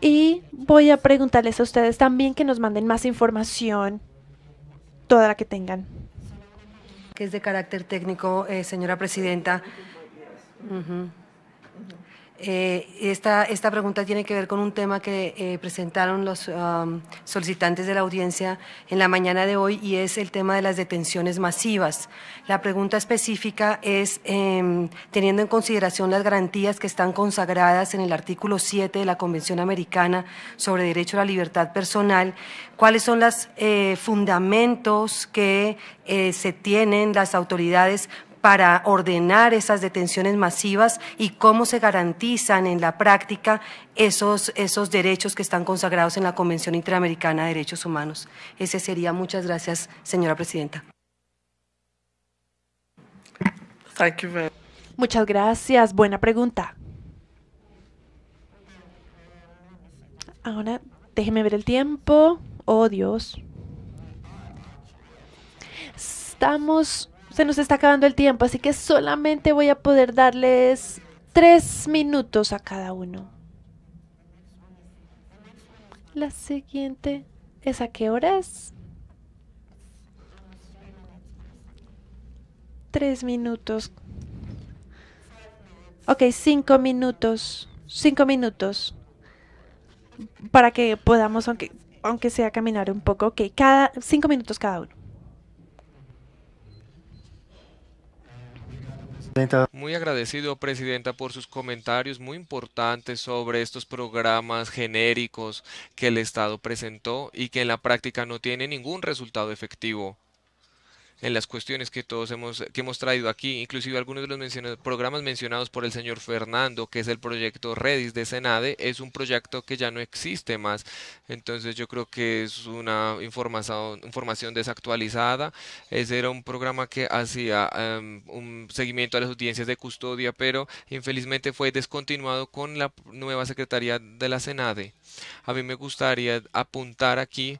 Y voy a preguntarles a ustedes también que nos manden más información, toda la que tengan. Que es de carácter técnico, eh, señora presidenta. Eh, esta, esta, pregunta tiene que ver con un tema que eh, presentaron los um, solicitantes de la audiencia en la mañana de hoy y es el tema de las detenciones masivas. La pregunta específica es, em, teniendo en consideración las garantías que están consagradas en el artículo 7 de la Convención Americana sobre Derecho a la Libertad Personal, ¿cuáles son los eh, fundamentos que se tienen las autoridades para ordenar esas detenciones masivas y cómo se garantizan en la práctica esos, esos derechos que están consagrados en la Convención Interamericana de Derechos Humanos. Ese sería. Muchas gracias, señora presidenta. Thank you very Muchas gracias. Buena pregunta. Ahora déjeme ver el tiempo. Oh Dios. Estamos nos está acabando el tiempo, así que solamente voy a poder darles tres minutos a cada uno. La siguiente es a qué horas. Tres minutos. Ok, cinco minutos. Cinco minutos. Para que podamos, aunque, aunque sea caminar un poco. Ok, cada, cinco minutos cada uno. Muy agradecido, presidenta, por sus comentarios muy importantes sobre estos programas genéricos que el Estado presentó y que en la práctica no tiene ningún resultado efectivo en las cuestiones que todos hemos, que hemos traído aquí, inclusive algunos de los programas mencionados por el señor Fernando, que es el proyecto Redis de Senade, es un proyecto que ya no existe más. Entonces yo creo que es una información, desactualizada. Ese era un programa que hacía em, un seguimiento a las audiencias de custodia, pero infelizmente fue descontinuado con la nueva Secretaría de la Senade. A mí me gustaría apuntar aquí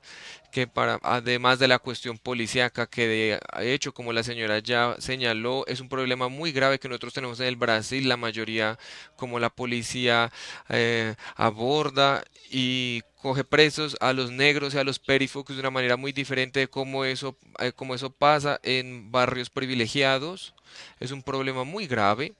que para, además de la cuestión policíaca, que de hecho, como la señora ya señaló, es un problema muy grave que nosotros tenemos en el Brasil, la mayoría como la policía eh, aborda y coge presos a los negros y a los perifocos de una manera muy diferente de cómo eso, eh, eso pasa en barrios privilegiados. Es un problema muy grave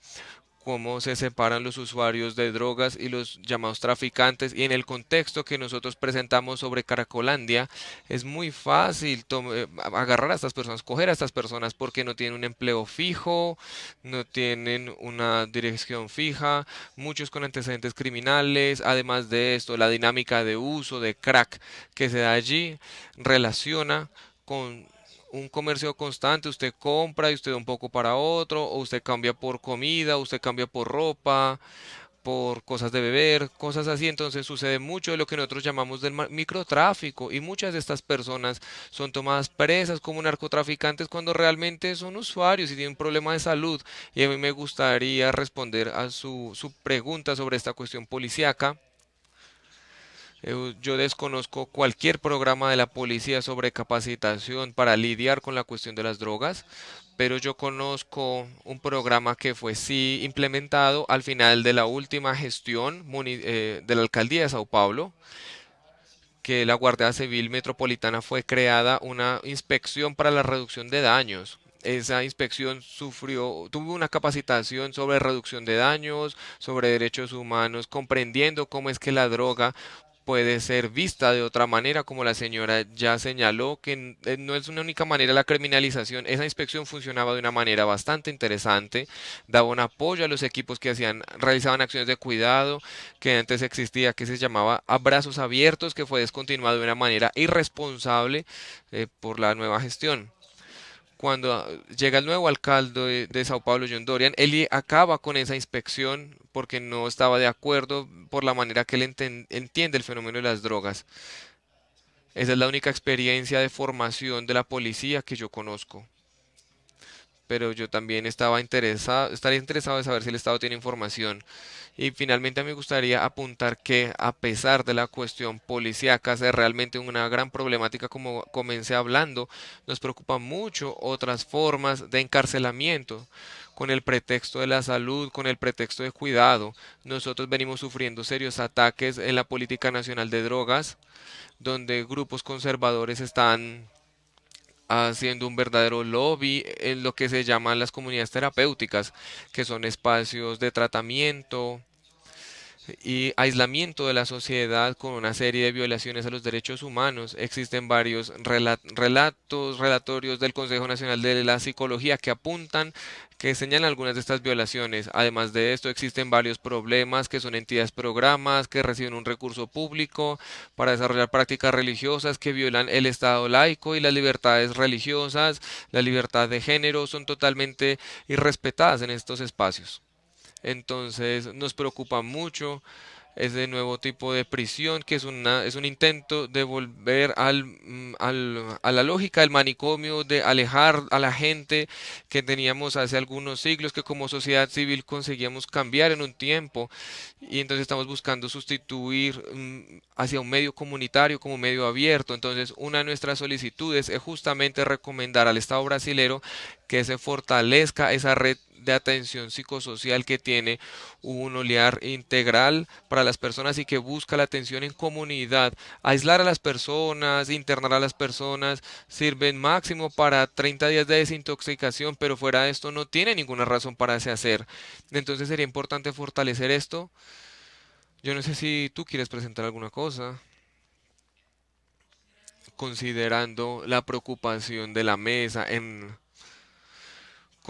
cómo se separan los usuarios de drogas y los llamados traficantes. Y en el contexto que nosotros presentamos sobre Caracolandia, es muy fácil eh, agarrar a estas personas, coger a estas personas porque no tienen un empleo fijo, no tienen una dirección fija, muchos con antecedentes criminales. Además de esto, la dinámica de uso de crack que se da allí relaciona con un comercio constante, usted compra y usted da un poco para otro, o usted cambia por comida, usted cambia por ropa, por cosas de beber, cosas así. Entonces sucede mucho de lo que nosotros llamamos del microtráfico y muchas de estas personas son tomadas presas como narcotraficantes cuando realmente son usuarios y tienen un problema de salud. Y a mí me gustaría responder a su, su pregunta sobre esta cuestión policiaca eh, yo desconozco cualquier programa de la policía sobre capacitación para lidiar con la cuestión de las drogas, pero yo conozco un programa que fue sí implementado al final de la última gestión eh, de la alcaldía de Sao Paulo, que la Guardia Civil Metropolitana fue creada una inspección para la reducción de daños esa inspección sufrió, tuvo una capacitación sobre reducción de daños, sobre derechos humanos, comprendiendo cómo es que la droga puede ser vista de otra manera, como la señora ya señaló, que eh, no es una única manera la criminalización. Esa inspección funcionaba de una manera bastante interesante, daba un apoyo a los equipos que hacían, realizaban acciones de cuidado, que antes existía, que se llamaba abrazos abiertos, que fue descontinuado de una manera irresponsable eh, por la nueva gestión cuando ah, llega el nuevo alcalde de, Sao Paulo, John Dorian, él acaba con esa inspección porque no estaba de acuerdo por la manera que él entiende el fenómeno de las drogas. Esa es la única experiencia de formación de la policía que yo conozco pero yo también estaba interesado, estaría interesado en saber si el Estado tiene información. Y finalmente me gustaría apuntar que a pesar de la cuestión policíaca ser realmente una gran problemática como comencé hablando, nos preocupan mucho otras formas de encarcelamiento con el pretexto de la salud, con el pretexto de cuidado. Nosotros venimos sufriendo serios ataques en la política nacional de drogas, donde grupos conservadores están haciendo un verdadero lobby en lo que se llaman las comunidades terapéuticas, que son espacios de tratamiento y aislamiento de la sociedad con una serie de violaciones a los derechos humanos. Existen varios relatos, relatorios del Consejo Nacional de la Psicología que apuntan que señalan algunas de estas violaciones. Además de esto, existen varios problemas que son entidades programas que reciben un recurso público para desarrollar prácticas religiosas que violan el Estado laico y las libertades religiosas, la libertad de género, son totalmente irrespetadas en estos espacios. Entonces, nos preocupa mucho ese nuevo tipo de prisión que es, una, es un intento de volver al, mm, al, a la lógica del manicomio, de alejar a la gente que teníamos hace algunos siglos, que como sociedad civil conseguíamos cambiar en un tiempo y entonces estamos buscando sustituir mm, hacia un medio comunitario como medio abierto. Entonces una de nuestras solicitudes es justamente recomendar al Estado brasileño que se fortalezca esa red de atención psicosocial que tiene un olear integral para las personas y que busca la atención en comunidad. Aislar a las personas, internar a las personas, sirven máximo para 30 días de desintoxicación, pero fuera de esto no tiene ninguna razón para ese hacer. Entonces sería importante fortalecer esto. Yo no sé si tú quieres presentar alguna cosa considerando la preocupación de la mesa en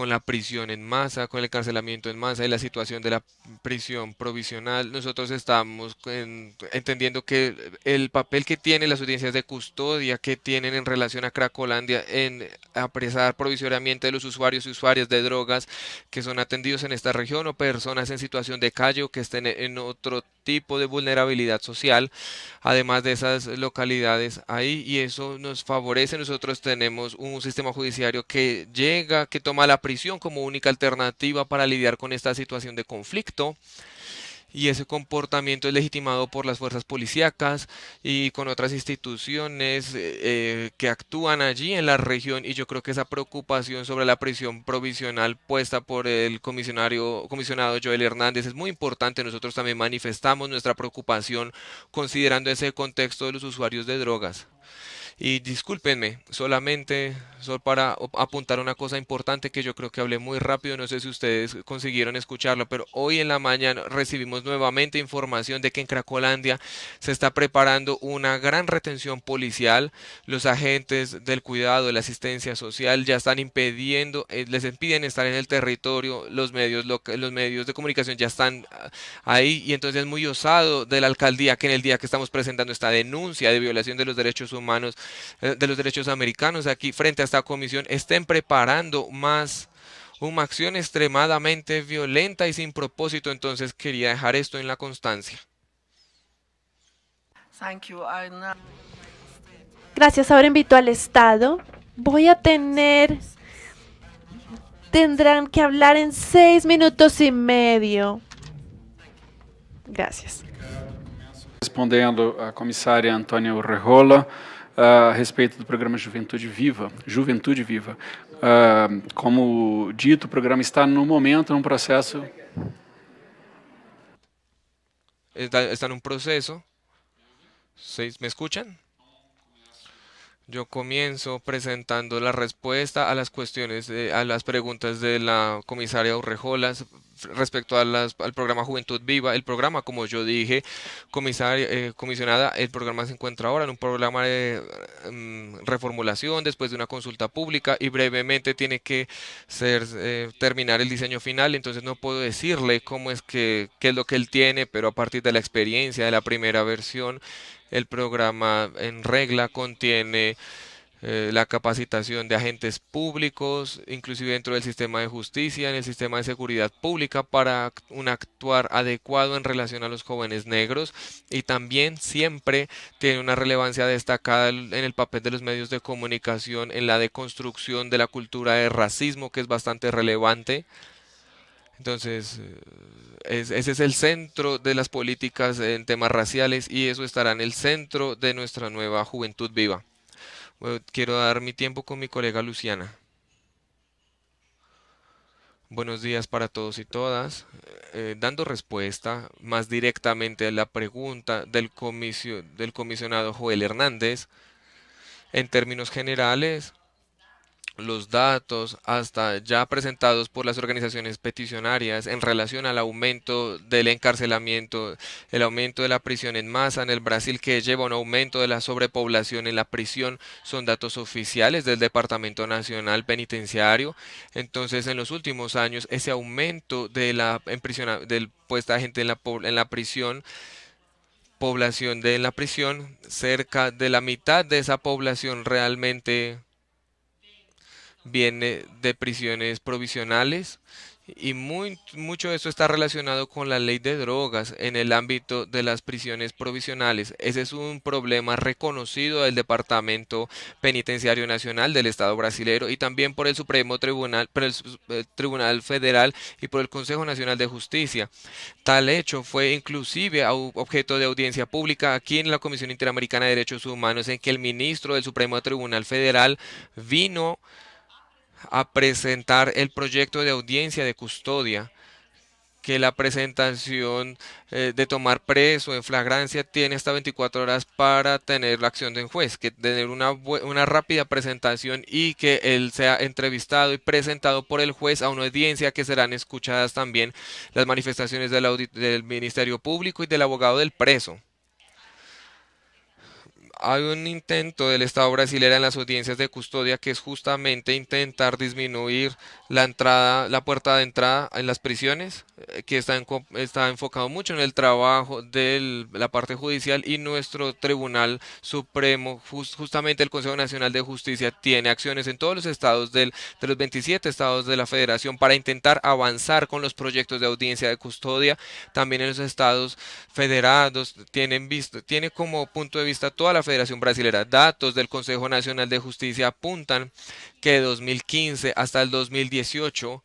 con la prisión en masa, con el encarcelamiento en masa y la situación de la prisión provisional, nosotros estamos entendiendo que el papel que tienen las audiencias de custodia que tienen en relación a Cracolandia en apresar provisoriamente a los usuarios y usuarias de drogas que son atendidos en esta región o personas en situación de callo que estén en otro tipo de vulnerabilidad social, además de esas localidades ahí, y eso nos favorece. Nosotros tenemos un sistema judiciario que llega, que toma la prisión como única alternativa para lidiar con esta situación de conflicto y ese comportamiento es legitimado por las fuerzas policíacas y con otras instituciones eh, eh, que actúan allí en la región y yo creo que esa preocupación sobre la prisión provisional puesta por el comisionario, comisionado Joel Hernández es muy importante. Nosotros también manifestamos nuestra preocupación considerando ese contexto de los usuarios de drogas. Y discúlpenme, solamente solo para apuntar una cosa importante que yo creo que hablé muy rápido, no sé si ustedes consiguieron escucharlo, pero hoy en la mañana recibimos nuevamente información de que en Cracolandia se está preparando una gran retención policial. Los agentes del cuidado, de la asistencia social ya están impidiendo, eh, les impiden estar en el territorio, los medios, los medios de comunicación ya están ah, ahí y entonces es muy osado de la alcaldía que en el día que estamos presentando esta denuncia de violación de los derechos humanos eh, de los derechos americanos aquí frente a esta comisión estén preparando más una acción extremadamente violenta y sin propósito, entonces quería dejar esto en la constancia. Gracias, ahora invito al Estado. Voy a tener... Tendrán que hablar en seis minutos y medio. Gracias. Respondiendo a comisaria Antonia Urrejola. a respeito do programa Juventude Viva, Juventude Viva. Ah, como dito, o programa está no momento num processo está, está processo un ¿Me escutam Yo comienzo presentando la respuesta a las cuestiones, a las preguntas de la comisaria Urrejolas respecto a al programa Juventud Viva. El programa, como yo dije, comisaria, eh, comisionada, el programa se encuentra ahora en un programa de mm, reformulación después de una consulta pública y brevemente tiene que ser, eh, terminar el diseño final. Entonces no puedo decirle cómo es que, qué es lo que él tiene, pero a partir de la experiencia de la primera versión el programa en regla contiene eh, la capacitación de agentes públicos, inclusive dentro del sistema de justicia, en el sistema de seguridad pública, para un actuar adecuado en relación a los jóvenes negros y también siempre tiene una relevancia destacada en el papel de los medios de comunicación, en la deconstrucción de la cultura de racismo, que es bastante relevante. Entonces, eh, ese es el centro de las políticas en temas raciales y eso estará en el centro de nuestra nueva juventud viva. quiero dar mi tiempo con mi colega Luciana. Buenos días para todos y todas. Eh, dando respuesta más directamente a la pregunta del, del comisionado Joel Hernández, en términos generales, los datos hasta ya presentados por las organizaciones peticionarias en relación al aumento del encarcelamiento, el aumento de la prisión en masa en el Brasil que lleva un aumento de la sobrepoblación en la prisión, son datos oficiales del Departamento Nacional Penitenciario. Entonces, en los últimos años, ese aumento de la del puesta de gente en la, en la prisión población de la prisión, cerca de la mitad de esa población realmente viene de prisiones provisionales y muy, mucho de eso está relacionado con la ley de drogas en el ámbito de las prisiones provisionales. Ese es un problema reconocido del Departamento Penitenciario Nacional del Estado brasilero y también por el Supremo Tribunal, por el, eh, Tribunal Federal y por el Consejo Nacional de Justicia. Tal hecho fue inclusive objeto de audiencia pública aquí en la Comisión Interamericana de Derechos Humanos en que el ministro del Supremo Tribunal Federal vino a presentar el proyecto de audiencia de custodia que la presentación eh, de tomar preso en flagrancia tiene hasta 24 horas para tener la acción del juez, que tener una, una rápida presentación y que él sea entrevistado y presentado por el juez a una audiencia que serán escuchadas también las manifestaciones del Ministerio Público y del abogado del preso hay un intento del Estado brasileño en las audiencias de custodia que es justamente intentar disminuir la entrada, la puerta de entrada en las prisiones, eh, que está, está enfocado mucho en el trabajo de la parte judicial y nuestro Tribunal Supremo, justamente el Consejo Nacional de Justicia, tiene acciones en todos los estados de los 27 estados de la Federación para intentar avanzar con los proyectos de audiencia de custodia, también en los estados federados, tienen visto, tiene como punto de vista toda la Federación Brasilera. Datos del Consejo Nacional de Justicia apuntan que de 2015 hasta el 2018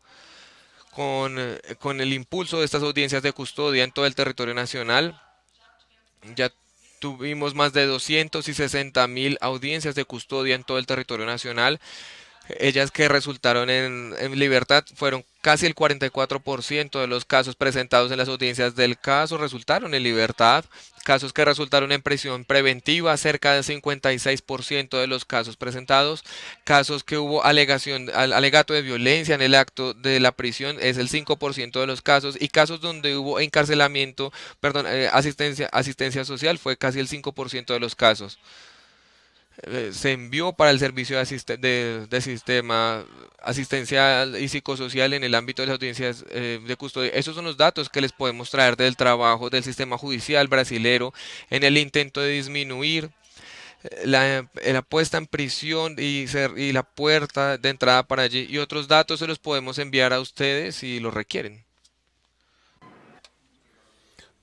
con, eh, con, el impulso de estas audiencias de custodia en todo el territorio nacional. Ya tuvimos más de 260 mil audiencias de custodia en todo el territorio nacional. Ellas que resultaron en, en libertad fueron casi el 44% de los casos presentados en las audiencias del caso resultaron en libertad casos que resultaron en prisión preventiva, cerca del 56% de los casos presentados, casos que hubo alegación, alegato de violencia en el acto de la prisión es el 5% de los casos y casos donde hubo encarcelamiento, perdón, eh, asistencia, asistencia social fue casi el 5% de los casos. Eh, se envió para el servicio de, de, sistema asistencial y psicosocial en el ámbito de las audiencias eh, de custodia. Esos son los datos que les podemos traer del trabajo del sistema judicial brasilero en el intento de disminuir eh, la, puesta en prisión y, y la puerta de entrada para allí y otros datos se los podemos enviar a ustedes si lo requieren.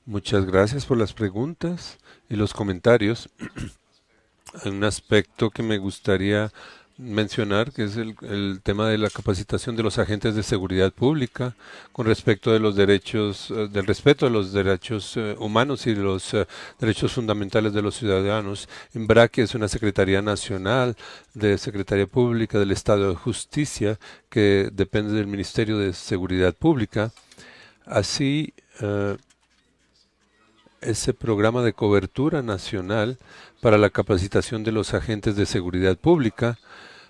Muchas gracias por las preguntas y los comentarios. un aspecto que me gustaría mencionar, que es el, tema de la capacitación de los agentes de seguridad pública con respecto de los derechos, eh, del respeto de los derechos eh, humanos y los eh, derechos fundamentales de los ciudadanos. IMBRAC es una Secretaría Nacional de Secretaría Pública del Estado de Justicia que depende del Ministerio de Seguridad Pública. Así, ese programa de cobertura nacional para la capacitación de los agentes de seguridad pública.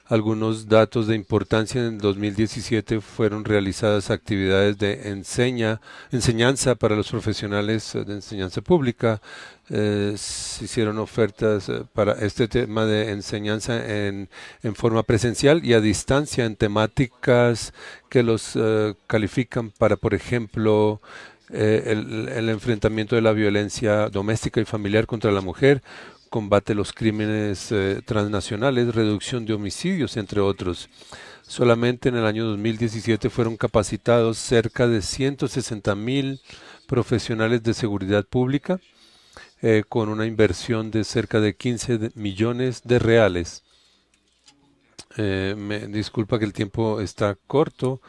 Algunos datos de importancia en 2017 fueron realizadas actividades de enseña, enseñanza para los profesionales de enseñanza pública. Eh, se hicieron ofertas eh, para este tema de enseñanza en, forma presencial y a distancia en temáticas que los eh, califican para, por ejemplo, el enfrentamiento de la violencia doméstica y familiar contra la mujer, combate los crímenes eh, transnacionales, reducción de homicidios, entre otros. Solamente en el año 2017 fueron capacitados cerca de 160 mil profesionales de seguridad pública eh, con una inversión de cerca de 15 millones de reales. Eh, disculpa que el tiempo está corto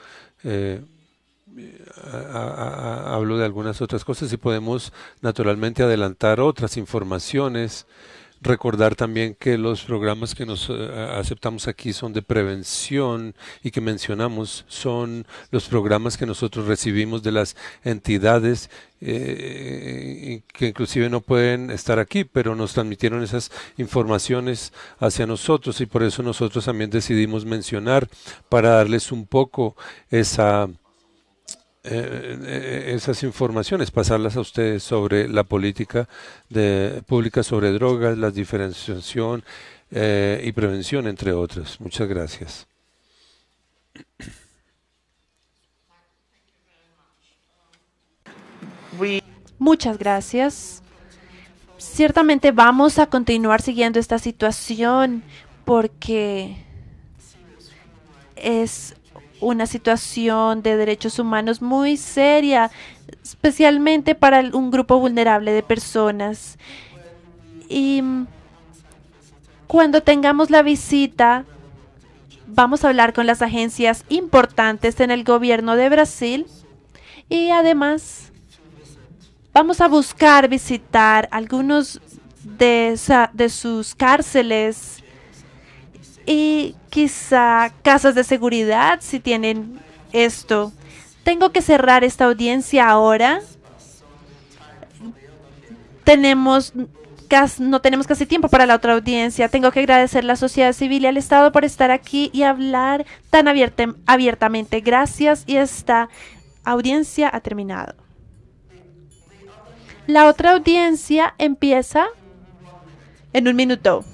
hablo de algunas otras cosas y podemos naturalmente adelantar otras informaciones. Recordar también que los programas que nos eh, aceptamos aquí son de prevención y que mencionamos son los programas que nosotros recibimos de las entidades eh, que inclusive no pueden estar aquí, pero nos transmitieron esas informaciones hacia nosotros y por eso nosotros también decidimos mencionar para darles un poco esa eh, eh, esas informaciones, pasarlas a ustedes sobre la política pública sobre drogas, la diferenciación eh, y prevención, entre otras. Muchas gracias. Muchas gracias. Ciertamente vamos a continuar siguiendo esta situación porque es una situación de derechos humanos muy seria, especialmente para un grupo vulnerable de personas. Y mm, cuando tengamos la visita, vamos a hablar con las agencias importantes en el gobierno de Brasil y además vamos a buscar visitar algunos de, sus cárceles y quizá casas de seguridad si tienen esto. Tengo que cerrar esta audiencia ahora. Tenemos no tenemos casi tiempo para la otra audiencia. Tengo que agradecer a la sociedad civil y al Estado por estar aquí y hablar tan abiertamente. Gracias y esta audiencia ha terminado. La otra audiencia empieza en un minuto.